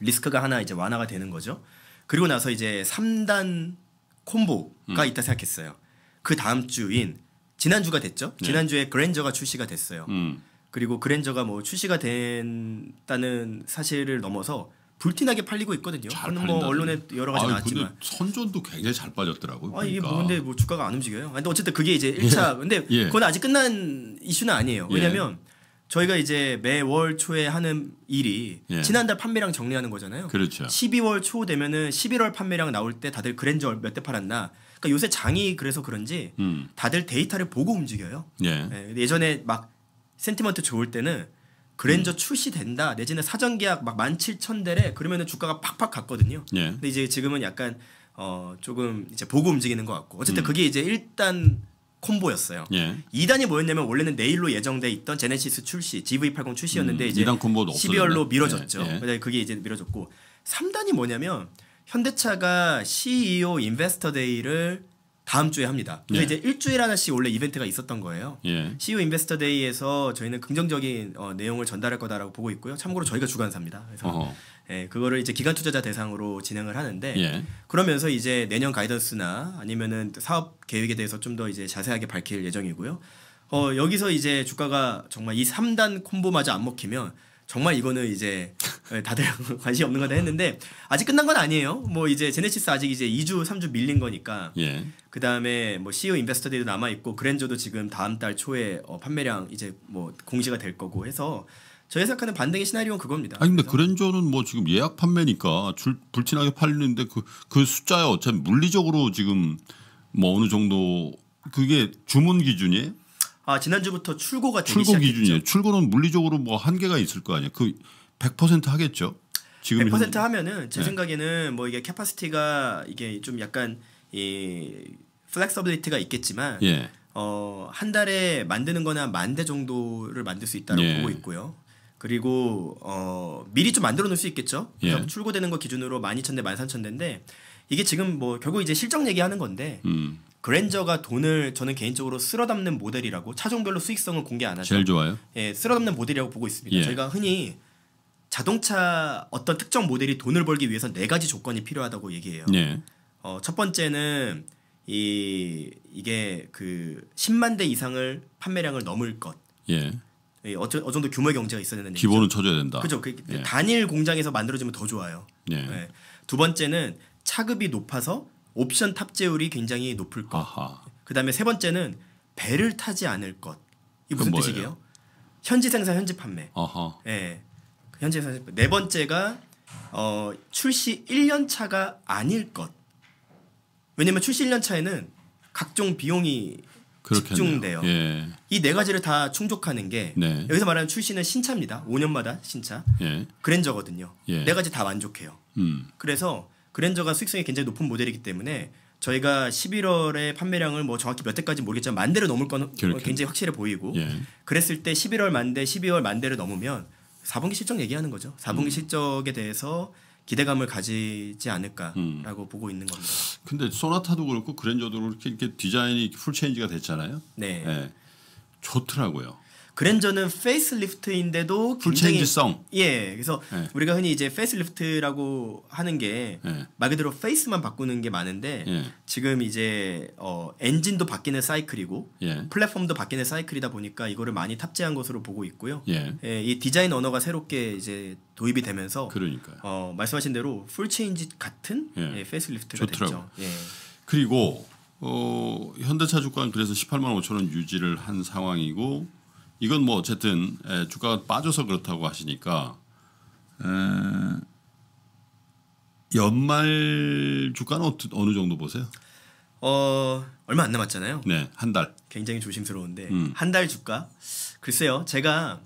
리스크가 하나 이제 완화가 되는 거죠. 그리고 나서 이제 3단 콤보가 음. 있다 생각했어요. 그 다음 주인 지난주가 됐죠. 네. 지난주에 그랜저가 출시가 됐어요. 음. 그리고 그랜저가 뭐 출시가 된다는 사실을 넘어서 불티나게 팔리고 있거든요. 저는 뭐 언론에 여러 가지 아 나왔지만 선전도 굉장히 잘 빠졌더라고요. 아 그러니까. 이게 뭔데 뭐, 뭐 주가가 안 움직여요. 근데 어쨌든 그게 이제 1차 예. 근데 예. 그건 아직 끝난 이슈는 아니에요. 왜냐하면 예. 저희가 이제 매월 초에 하는 일이 예. 지난달 판매량 정리하는 거잖아요. 그렇죠. 12월 초 되면은 11월 판매량 나올 때 다들 그랜저 몇 대 팔았나. 그러니까 요새 장이 그래서 그런지 음. 다들 데이터를 보고 움직여요. 예. 예. 예전에 막 센티먼트 좋을 때는 그랜저 음. 출시된다 내지는 사전 계약 막0 0 0 대래 그러면은 주가가 팍팍 갔거든요. 예. 근데 이제 지금은 약간 어 조금 이제 보고 움직이는 것 같고 어쨌든 음. 그게 이제 일단 콤보였어요. 예. 2단이 뭐였냐면 원래는 내일로 예정돼 있던 제네시스 출시, GV80 출시였는데 음, 이제 12월로 예, 미뤄졌죠. 예, 예. 그게 이제 미뤄졌고 3단이 뭐냐면 현대차가 CEO 인베스터 데이를 다음 주에 합니다. 근데 예. 이제 일주일 하나씩 원래 이벤트가 있었던 거예요. 예. CEO 인베스터 데이에서 저희는 긍정적인 어, 내용을 전달할 거다라고 보고 있고요. 참고로 저희가 주관사입니다. 그래서 예, 그거를 이제 기간 투자자 대상으로 진행을 하는데 예. 그러면서 이제 내년 가이던스나 아니면은 사업 계획에 대해서 좀 더 이제 자세하게 밝힐 예정이고요. 어, 여기서 이제 주가가 정말 이 3단 콤보마저 안 먹히면 정말 이거는 이제 예, 다들 [LAUGHS] 관심 없는 거다 했는데 아직 끝난 건 아니에요. 뭐 이제 제네시스 아직 이제 2주 3주 밀린 거니까. 예. 그 다음에 뭐 CEO 인베스터데이도 남아 있고 그랜저도 지금 다음 달 초에 어 판매량 이제 뭐 공시가 될 거고 해서 저희 생각하는 반등의 시나리오는 그겁니다. 아니 근데 그랜저는 뭐 지금 예약 판매니까 줄, 불친하게 팔리는데 그, 그 숫자에 어차피 물리적으로 지금 뭐 어느 정도 그게 주문 기준이에요? 아 지난주부터 출고가 되기 출고 기준이에요. 출고는 물리적으로 뭐 한계가 있을 거 아니에요. 그100% 하겠죠. 지금 100%현 하면은 제 네. 생각에는 뭐 이게 캐파시티가 이게 좀 약간 이 플렉서블리티가 있겠지만 예. 어한 달에 만드는 거나 만 대 정도를 만들 수 있다고 예. 보고 있고요. 그리고 어 미리 좀 만들어 놓을 수 있겠죠. 예. 출고되는 거 기준으로 12,000대, 13,000대인데 이게 지금 뭐 결국 이제 실적 얘기하는 건데 음. 그랜저가 돈을 저는 개인적으로 쓸어 담는 모델이라고 차종별로 수익성을 공개 안 하죠. 제일 좋아요. 예, 쓸어 담는 모델이라고 보고 있습니다. 예. 저희가 흔히 자동차 어떤 특정 모델이 돈을 벌기 위해서 네 가지 조건이 필요하다고 얘기해요. 예. 어, 첫 번째는 이 이게 그 10만 대 이상을 판매량을 넘을 것. 예. 어쩌, 어느 정도 규모 의 경제가 있어야 되는 기본은 얘기죠. 쳐줘야 된다. 그렇죠. 그, 예. 단일 공장에서 만들어지면 더 좋아요. 예. 예. 두 번째는 차급이 높아서 옵션 탑재율이 굉장히 높을 것. 그다음에 세 번째는 배를 타지 않을 것. 이 무슨 뜻이게요? 현지 생산 현지 판매. 아하. 예. 그 현지 생산 네 번째가 어, 출시 1년 차가 아닐 것. 왜냐면 출시 1년 차에는 각종 비용이 그렇겠네요. 집중돼요. 예. 이네 가지를 다 충족하는 게 네. 여기서 말하는 출시는 신차입니다. 5년마다 신차. 예. 그랜저거든요. 예. 네 가지 다 만족해요. 음. 그래서 그랜저가 수익성이 굉장히 높은 모델이기 때문에 저희가 11월에 판매량을 뭐 정확히 몇 대까지 모르겠지만 만 대를 넘을 건 그렇겠네. 굉장히 확실해 보이고 예. 그랬을 때 11월 만대, 12월 만대를 넘으면 4분기 실적 얘기하는 거죠. 4분기 음. 실적에 대해서 기대감을 가지지 않을까라고 음. 보고 있는 겁니다. 근데 소나타도 그렇고 그랜저도 그렇게 이렇게 디자인이 풀 체인지가 됐잖아요. 네. 네. 좋더라고요. 그랜저는 페이스리프트인데도 굉장체인지성 예. 그래서 네. 우리가 흔히 이제 페이스리프트라고 하는 게말 예. 그대로 페이스만 바꾸는 게 많은데 예. 지금 이제 어 엔진도 바뀌는 사이클이고 플랫폼도 바뀌는 사이클이다 보니까 이거를 많이 탑재한 것으로 보고 있고요. 예, 이 디자인 언어가 새롭게 이제 도입이 되면서 그러니까 어, 말씀하신 대로 풀체인지 같은 예. 예, 페이스리프트가 좋더라고 됐죠. 예. 그리고 어, 현대차 주가는 그래서 18만 5천 원 유지를 한 상황이고 이건 뭐 어쨌든 주가가 빠져서 그렇다고 하시니까 연말 주가는 어느 정도 보세요? 어 얼마 안 남았잖아요. 네, 한 달. 굉장히 조심스러운데 음. 한달 주가 글쎄요. 제가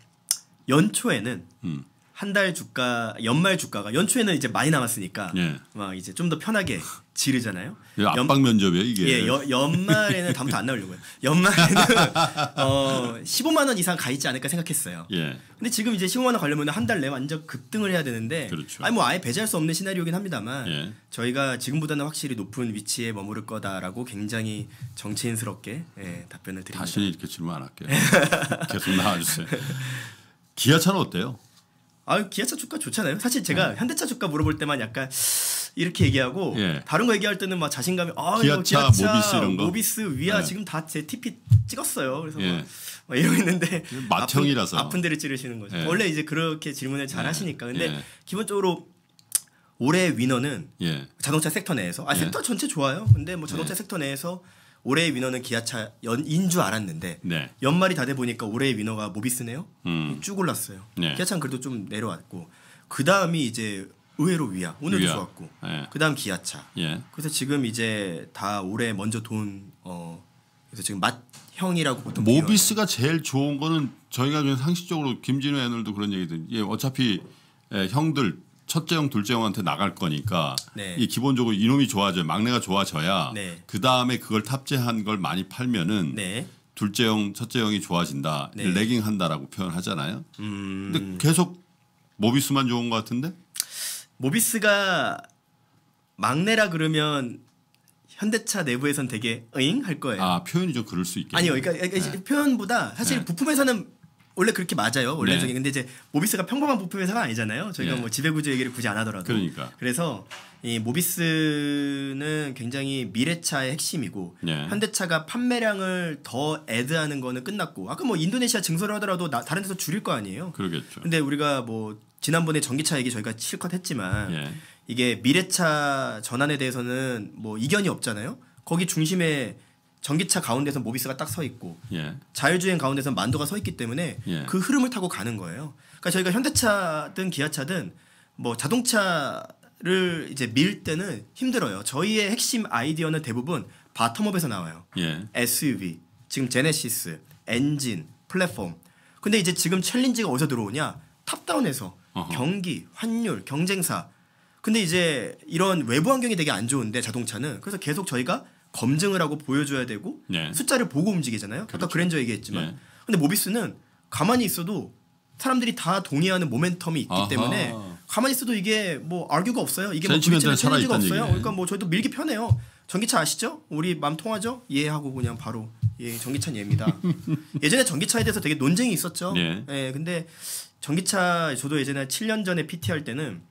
연초에는 음. 한달 주가 연말 주가가 연초에는 이제 많이 남았으니까 예. 막 이제 좀 더 편하게 지르잖아요. 압박 면접이에요 이게. 예, 여, 연말에는 다음부터 안 나오려고요. 연말에는 [LAUGHS] 어, 15만 원 이상 가 있지 않을까 생각했어요. 예. 근데 지금 이제 15만 원 가려면 한 달내 완전 급등을 해야 되는데, 그렇죠. 아니 뭐 아예 배제할 수 없는 시나리오긴 합니다만 예. 저희가 지금보다는 확실히 높은 위치에 머무를 거다라고 굉장히 정치인스럽게 예, 답변을 드립니다. 다시는 이렇게 질문 안 할게요. [LAUGHS] 계속 나와주세요. 기아차는 어때요? 아 기아차 주가 좋잖아요. 사실 제가 네. 현대차 주가 물어볼 때만 약간 이렇게 얘기하고 예. 다른 거 얘기할 때는 막 자신감이 아 기아차, 기아차 모비스 이런 거 모비스 위아 네. 지금 다 제 TP 찍었어요. 그래서 예. 막 이러고 있는데 마청이라서 [LAUGHS] 아픈, 아픈, 데를 찌르시는 거죠. 예. 원래 이제 그렇게 질문을 잘 예. 하시니까 근데 예. 기본적으로 올해 위너는 예. 자동차 섹터 내에서 아 섹터 전체 좋아요. 근데 뭐 자동차 섹터 내에서 올해의 위너는 기아차 연인 줄 알았는데 네. 연말이 다 돼 보니까 올해의 위너가 모비스네요. 음. 쭉 올랐어요. 네. 기아차는 그래도 좀 내려왔고 그 다음이 이제 의외로 위아 오늘도 위아. 좋았고 예. 네. 그 다음 기아차. 예. 그래서 지금 이제 다 올해 먼저 돈 어. 그래서 지금 맛 형이라고 보통 모비스가 제일 좋은 거는 저희가 그냥 상식적으로 김진우 애널도 그런 얘기들 예, 어차피 예, 형들 첫째 형, 둘째 형한테 나갈 거니까 네. 이 기본적으로 이놈이 좋아져요. 막내가 좋아져야 네. 그 다음에 그걸 탑재한 걸 많이 팔면은 네. 둘째 형, 첫째 형이 좋아진다. 레깅 네. 한다라고 표현하잖아요. 음... 근데 계속 모비스만 좋은 것 같은데? 모비스가 막내라 그러면 현대차 내부에선 되게 응할 거예요. 아 표현이 좀 그럴 수 있겠네요. 아니요, 그러니까, 그러니까 표현보다 사실 네. 부품에서는 원래 그렇게 맞아요 원래적인 네. 근데 이제 모비스가 평범한 부품 회사가 아니잖아요 저희가 네. 뭐 지배구조 얘기를 굳이 안 하더라도 그러니까. 그래서 이 모비스는 굉장히 미래차의 핵심이고 네. 현대차가 판매량을 더 애드하는 거는 끝났고 아까 뭐 인도네시아 증설을 하더라도 나, 다른 데서 줄일 거 아니에요 그러겠죠 근데 우리가 뭐 지난번에 전기차 얘기 저희가 실컷 했지만 예. 이게 미래차 전환에 대해서는 뭐 이견이 없잖아요 거기 중심에 전기차 가운데서 모비스가 딱 서 있고 예. 자율주행 가운데서 만도가 서 있기 때문에 예. 그 흐름을 타고 가는 거예요. 그러니까 저희가 현대차든 기아차든 뭐 자동차를 이제 밀 때는 힘들어요. 저희의 핵심 아이디어는 대부분 바텀업에서 나와요. 예. SUV, 지금 제네시스, 엔진, 플랫폼. 근데 이제 지금 챌린지가 어디서 들어오냐? 탑다운에서 어허. 경기, 환율, 경쟁사. 근데 이제 이런 외부 환경이 되게 안 좋은데 자동차는 그래서 계속 저희가 검증을 하고 보여줘야 되고 네. 숫자를 보고 움직이잖아요. 그렇죠. 아까 그랜저 얘기했지만 네. 근데 모비스는 가만히 있어도 사람들이 다 동의하는 모멘텀이 있기 아하. 때문에 가만히 있어도 이게 뭐알 r 가 없어요. 이게 뭐브릿지 챌린지가 없어요. 얘기네. 그러니까 뭐 저희도 밀기 편해요. 전기차 아시죠? 우리 맘 통하죠? 예 하고 그냥 바로 예 전기차 예입니다. [LAUGHS] 예전에 전기차에 대해서 되게 논쟁이 있었죠. 예. 예 근데 전기차 저도 예전에 7년 전에 PT 할 때는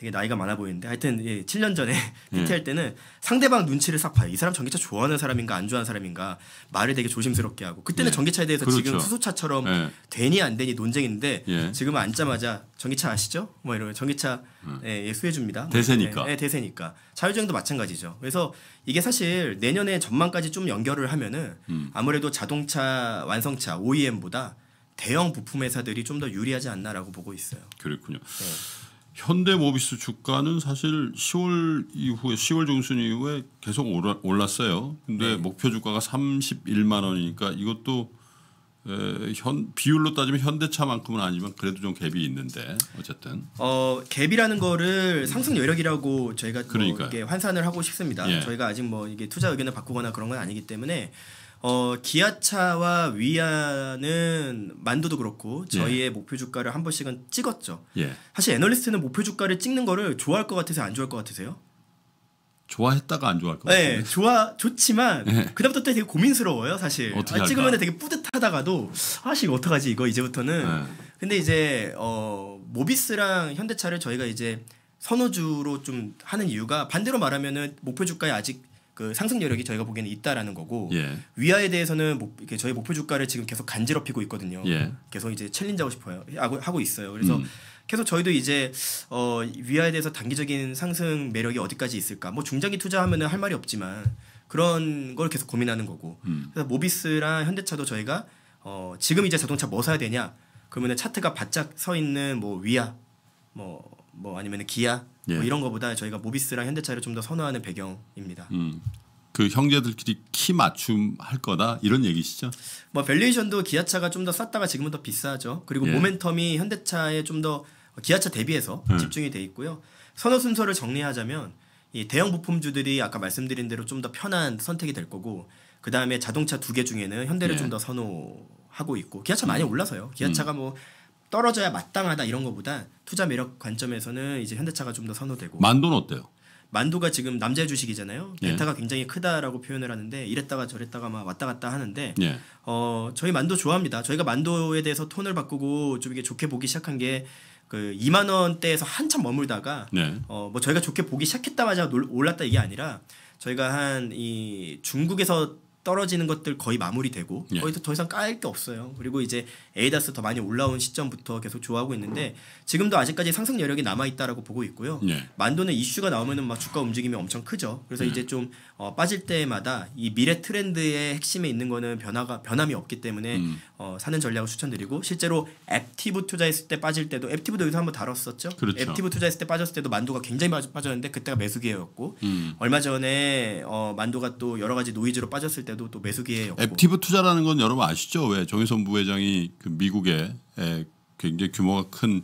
되게 나이가 많아 보이는데 하여튼 예, 7년 전에 PT 음. 할 때는 상대방 눈치를 싹 봐요. 이 사람 전기차 좋아하는 사람인가 안 좋아하는 사람인가 말을 되게 조심스럽게 하고 그때는 예. 전기차에 대해서 그렇죠. 지금 수소차처럼 예. 되니 안 되니 논쟁인데 예. 지금 앉자마자 전기차 아시죠? 뭐 이러면 전기차 음. 예, 예 수혜줍니다. 대세니까. 예, 예, 대세니까. 자율주행도 마찬가지죠. 그래서 이게 사실 내년에 전망까지 좀 연결을 하면은 음. 아무래도 자동차 완성차 OEM보다 대형 부품 회사들이 좀 더 유리하지 않나라고 보고 있어요. 그렇군요. 네. 현대모비스 주가는 사실 10월 이후에 10월 중순 이후에 계속 오라, 올랐어요. 근데 네. 목표 주가가 31만 원이니까 이것도 에, 현 비율로 따지면 현대차만큼은 아니지만 그래도 좀 갭이 있는데 어쨌든 어 갭이라는 거를 상승 여력이라고 저희가 뭐 이게 환산을 하고 싶습니다. 예. 저희가 아직 뭐 이게 투자 의견을 바꾸거나 그런 건 아니기 때문에 어, 기아차와 위안은 만두도 그렇고 저희의 예. 목표 주가를 한 번씩은 찍었죠. 예. 사실 애널리스트는 목표 주가를 찍는 거를 좋아할 것같아서안 좋아할 것 같으세요? 좋아했다가 안 좋아할 것 같아요. 네, 좋아 좋지만 네. 그다음부터 되게 고민스러워요, 사실. 아, 찍으면 되게 뿌듯하다가도 아씨 이거 어떡하지 이거 이제부터는. 네. 근데 이제 어 모비스랑 현대차를 저희가 이제 선호주로 좀 하는 이유가 반대로 말하면은 목표 주가에 아직 그 상승 여력이 음. 저희가 보기에는 있다라는 거고 예. 위아에 대해서는 목, 뭐 저희 목표 주가를 지금 계속 간지럽히고 있거든요. 예. 계속 이제 챌린지하고 싶어요. 하고, 하고 있어요. 그래서 음. 계속 저희도 이제 어, 위아에 대해서 단기적인 상승 매력이 어디까지 있을까? 뭐 중장기 투자하면할 말이 없지만 그런 걸 계속 고민하는 거고. 음. 그래서 모비스랑 현대차도 저희가 어, 지금 이제 자동차 뭐 사야 되냐? 그러면 차트가 바짝 서 있는 뭐 위아 뭐 뭐아니면 기아 예. 뭐 이런 거보다 저희가 모비스랑 현대차를 좀 더 선호하는 배경입니다. 음. 그 형제들끼리 키 맞춤 할 거다 이런 얘기시죠? 뭐 밸류에이션도 기아차가 좀 더 쌌다가 지금은 더 비싸죠. 그리고 예. 모멘텀이 현대차에 좀 더 기아차 대비해서 예. 집중이 돼 있고요. 선호 순서를 정리하자면 이 대형 부품주들이 아까 말씀드린 대로 좀 더 편한 선택이 될 거고 그 다음에 자동차 두 개 중에는 현대를 예. 좀더 선호하고 있고 기아차 많이 음. 올라서요. 기아차가 음. 뭐 떨어져야 마땅하다 이런 것보다 투자 매력 관점에서는 이제 현대차가 좀 더 선호되고 만도는 어때요? 만도가 지금 남자 주식이잖아요. 베타가 예. 굉장히 크다라고 표현을 하는데 이랬다가 저랬다가 막 왔다 갔다 하는데 예. 어 저희 만도 좋아합니다. 저희가 만도에 대해서 톤을 바꾸고 좀 이게 좋게 보기 시작한 게 그 2만 원대에서 한참 머물다가 예. 네. 어뭐 저희가 좋게 보기 시작했다마자 올랐다 이게 아니라 저희가 한 이 중국에서 떨어지는 것들 거의 마무리되고 예. 거의 더 이상 깔 게 없어요. 그리고 이제 에이다스 더 많이 올라온 시점부터 계속 좋아하고 있는데 지금도 아직까지 상승 여력이 남아 있다라고 보고 있고요. 예. 만도는 이슈가 나오면은 막 주가 움직임이 엄청 크죠. 그래서 예. 이제 좀 어, 빠질 때마다 이 미래 트렌드의 핵심에 있는 거는 변화가 변함이 없기 때문에 음. 어, 사는 전략을 추천드리고 실제로 액티브 투자했을 때 빠질 때도 액티브도 여기서 한번 다뤘었죠. 그렇죠. 액티브 투자했을 때 빠졌을 때도 만도가 굉장히 빠졌는데 그때가 매수 기회였고 음. 얼마 전에 어, 만도가 또 여러 가지 노이즈로 빠졌을 때도 때도 또 매수기에였고. 액티브 투자라는 건 여러분 아시죠? 왜 정의선 부회장이 그 미국에 굉장히 규모가 큰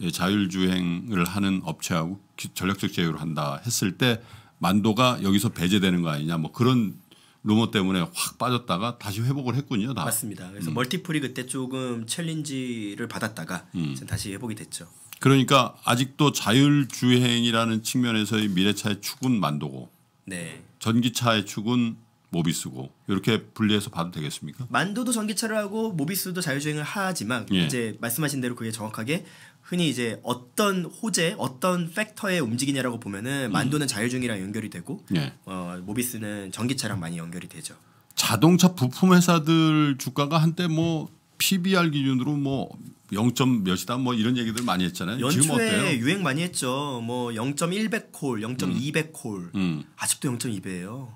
예, 자율주행을 하는 업체하고 전략적 제휴를 한다 했을 때 만도가 여기서 배제되는 거 아니냐 뭐 그런 루머 때문에 확 빠졌다가 다시 회복을 했군요. 다. 맞습니다. 그래서 음. 멀티플이 그때 조금 챌린지를 받았다가 음. 다시 회복이 됐죠. 그러니까 아직도 자율주행이라는 측면에서의 미래차의 축은 만도고 네. 전기차의 축은 모비스고 이렇게 분리해서 봐도 되겠습니까? 만도도 전기차를 하고 모비스도 자율주행을 하지만 예. 이제 말씀하신 대로 그게 정확하게 흔히 이제 어떤 호재, 어떤 팩터에 움직이냐라고 보면은 만도는 음. 자율주행이랑 연결이 되고 예. 어, 모비스는 전기차랑 많이 연결이 되죠. 자동차 부품 회사들 주가가 한때 뭐 PBR 기준으로 뭐 0. 몇이다 뭐 이런 얘기들 많이 했잖아요. 연초에 유행 많이 했죠. 뭐 0.100콜, 0.200콜. 음. 음. 아직도 0.2배예요.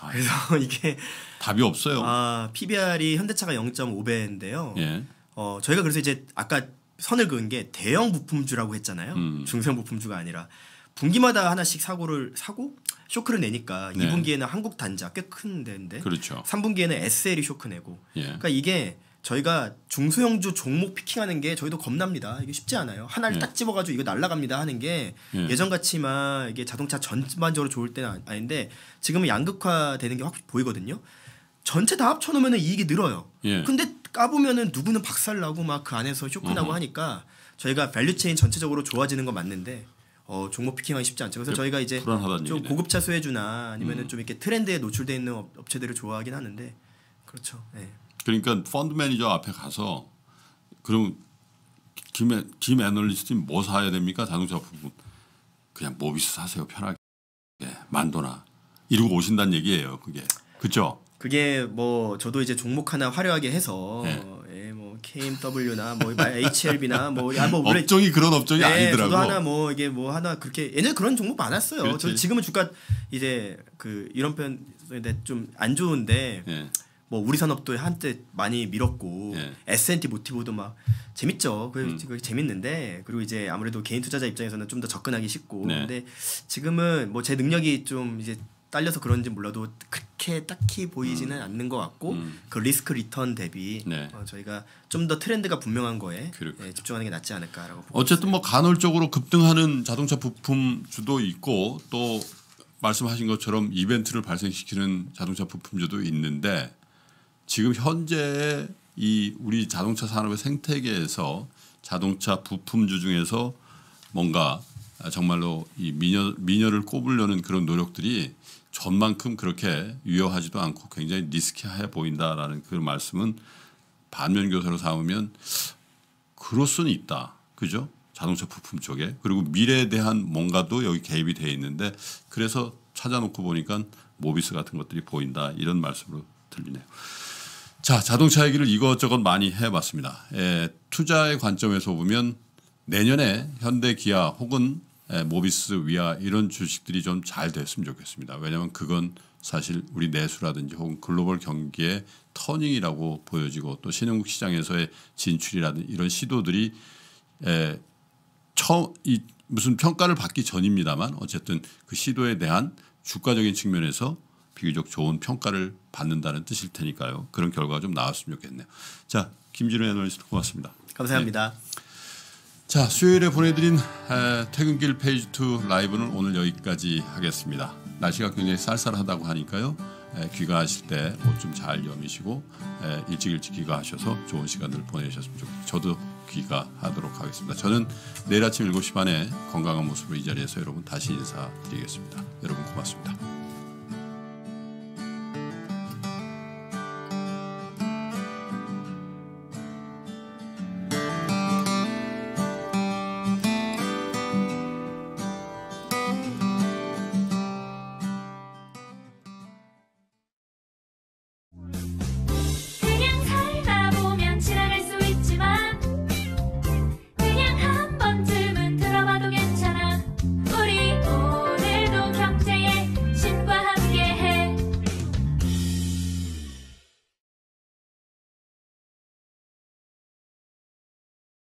아, 예. 그래서 [LAUGHS] 이게 답이 없어요. 아, PBR이 현대차가 0.5배인데요. 예. 어, 저희가 그래서 이제 아까 선을 그은 게 대형 부품주라고 했잖아요. 음. 중소형 부품주가 아니라 분기마다 하나씩 사고를 사고 쇼크를 내니까 2분기에는 한국 단자 꽤큰 데인데 그렇죠. 3분기에는 SL이 쇼크 내고 예. 그러니까 이게 저희가 중소형주 종목 피킹하는 게 저희도 겁납니다. 이게 쉽지 않아요. 하나를 음. 딱 집어가지고 이거 날라갑니다 하는 게 음. 예전 같지만 이게 자동차 전반적으로 좋을 때는 아, 아닌데 지금은 양극화되는 게 확 보이거든요. 전체 다 합쳐놓으면 이익이 늘어요. 예. 근데 까보면은 누구는 박살나고 막 그 안에서 쇼크나고 음. 하니까 저희가 밸류체인 전체적으로 좋아지는 건 맞는데 어, 종목 피킹하기 쉽지 않죠. 그래서 예, 저희가 이제 좀 고급차 소외주나 아니면은 음. 좀 이렇게 트렌드에 노출돼 있는 업체들을 좋아하긴 하는데 그렇죠. 예. 그러니까 펀드 매니저 앞에 가서 그럼 김, 김 애널리스트님 뭐 사야 됩니까? 자동차 부분. 그냥 모비스 뭐 사세요. 편하게. 만도나. 이러고 오신다는 얘기예요. 그게. 그죠? 그게 뭐 저도 이제 종목 하나 화려하게 해서 네. 예, 뭐 KMW나 뭐 HLB나 뭐, 야, 뭐 원래 업종이 그런 업종이 예, 아니더라고. 저도 하나 뭐 이게 뭐 하나 그렇게 예전에 그런 종목 많았어요. 저 지금은 주가 이제 그 이런 표현 좀안 좋은데 예. 뭐 우리 산업도 한때 많이 밀었고 예. S&T 모티브도 막 재밌죠. 그게, 음. 그게 재밌는데 그리고 이제 아무래도 개인 투자자 입장에서는 좀 더 접근하기 쉽고 네. 근데 지금은 뭐 제 능력이 좀 이제 딸려서 그런지 몰라도 그렇게 딱히 보이지는 음. 않는 것 같고 음. 그 리스크 리턴 대비 네. 어, 저희가 좀 더 트렌드가 분명한 거에 예, 집중하는 게 낫지 않을까라고 어쨌든 뭐 간헐적으로 급등하는 자동차 부품주도 있고 또 말씀하신 것처럼 이벤트를 발생시키는 자동차 부품주도 있는데 지금 현재 이 우리 자동차 산업의 생태계에서 자동차 부품주 중에서 뭔가 정말로 이 미녀 미녀를 꼽으려는 그런 노력들이 전만큼 그렇게 유효하지도 않고 굉장히 리스키해 보인다라는 그 말씀은 반면 교사로 삼으면 그럴 수는 있다. 그죠? 자동차 부품 쪽에 그리고 미래에 대한 뭔가도 여기 개입이 되어 있는데 그래서 찾아놓고 보니까 모비스 같은 것들이 보인다 이런 말씀으로 들리네요. 자, 자동차 얘기를 이것저것 많이 해봤습니다. 에, 예, 투자의 관점에서 보면 내년에 현대, 기아 혹은 에, 예, 모비스, 위아 이런 주식들이 좀 잘 됐으면 좋겠습니다. 왜냐하면 그건 사실 우리 내수라든지 혹은 글로벌 경기의 터닝이라고 보여지고 또 신흥국 시장에서의 진출이라든지 이런 시도들이 에, 예, 처음 이 무슨 평가를 받기 전입니다만 어쨌든 그 시도에 대한 주가적인 측면에서 비교적 좋은 평가를 받는다는 뜻일 테니까요. 그런 결과가 좀 나왔으면 좋겠네요. 자, 김진우 애널리스트 고맙습니다. 감사합니다. 네. 자, 수요일에 보내드린 에, 퇴근길 페이지 2 라이브는 오늘 여기까지 하겠습니다. 날씨가 굉장히 쌀쌀하다고 하니까요. 에, 귀가하실 때 옷 좀 잘 여미시고 에, 일찍 일찍 귀가하셔서 좋은 시간을 보내셨으면 좋겠습니다. 저도 귀가하도록 하겠습니다. 저는 내일 아침 7시 반에 건강한 모습으로 이 자리에서 여러분 다시 인사드리겠습니다. 여러분 고맙습니다.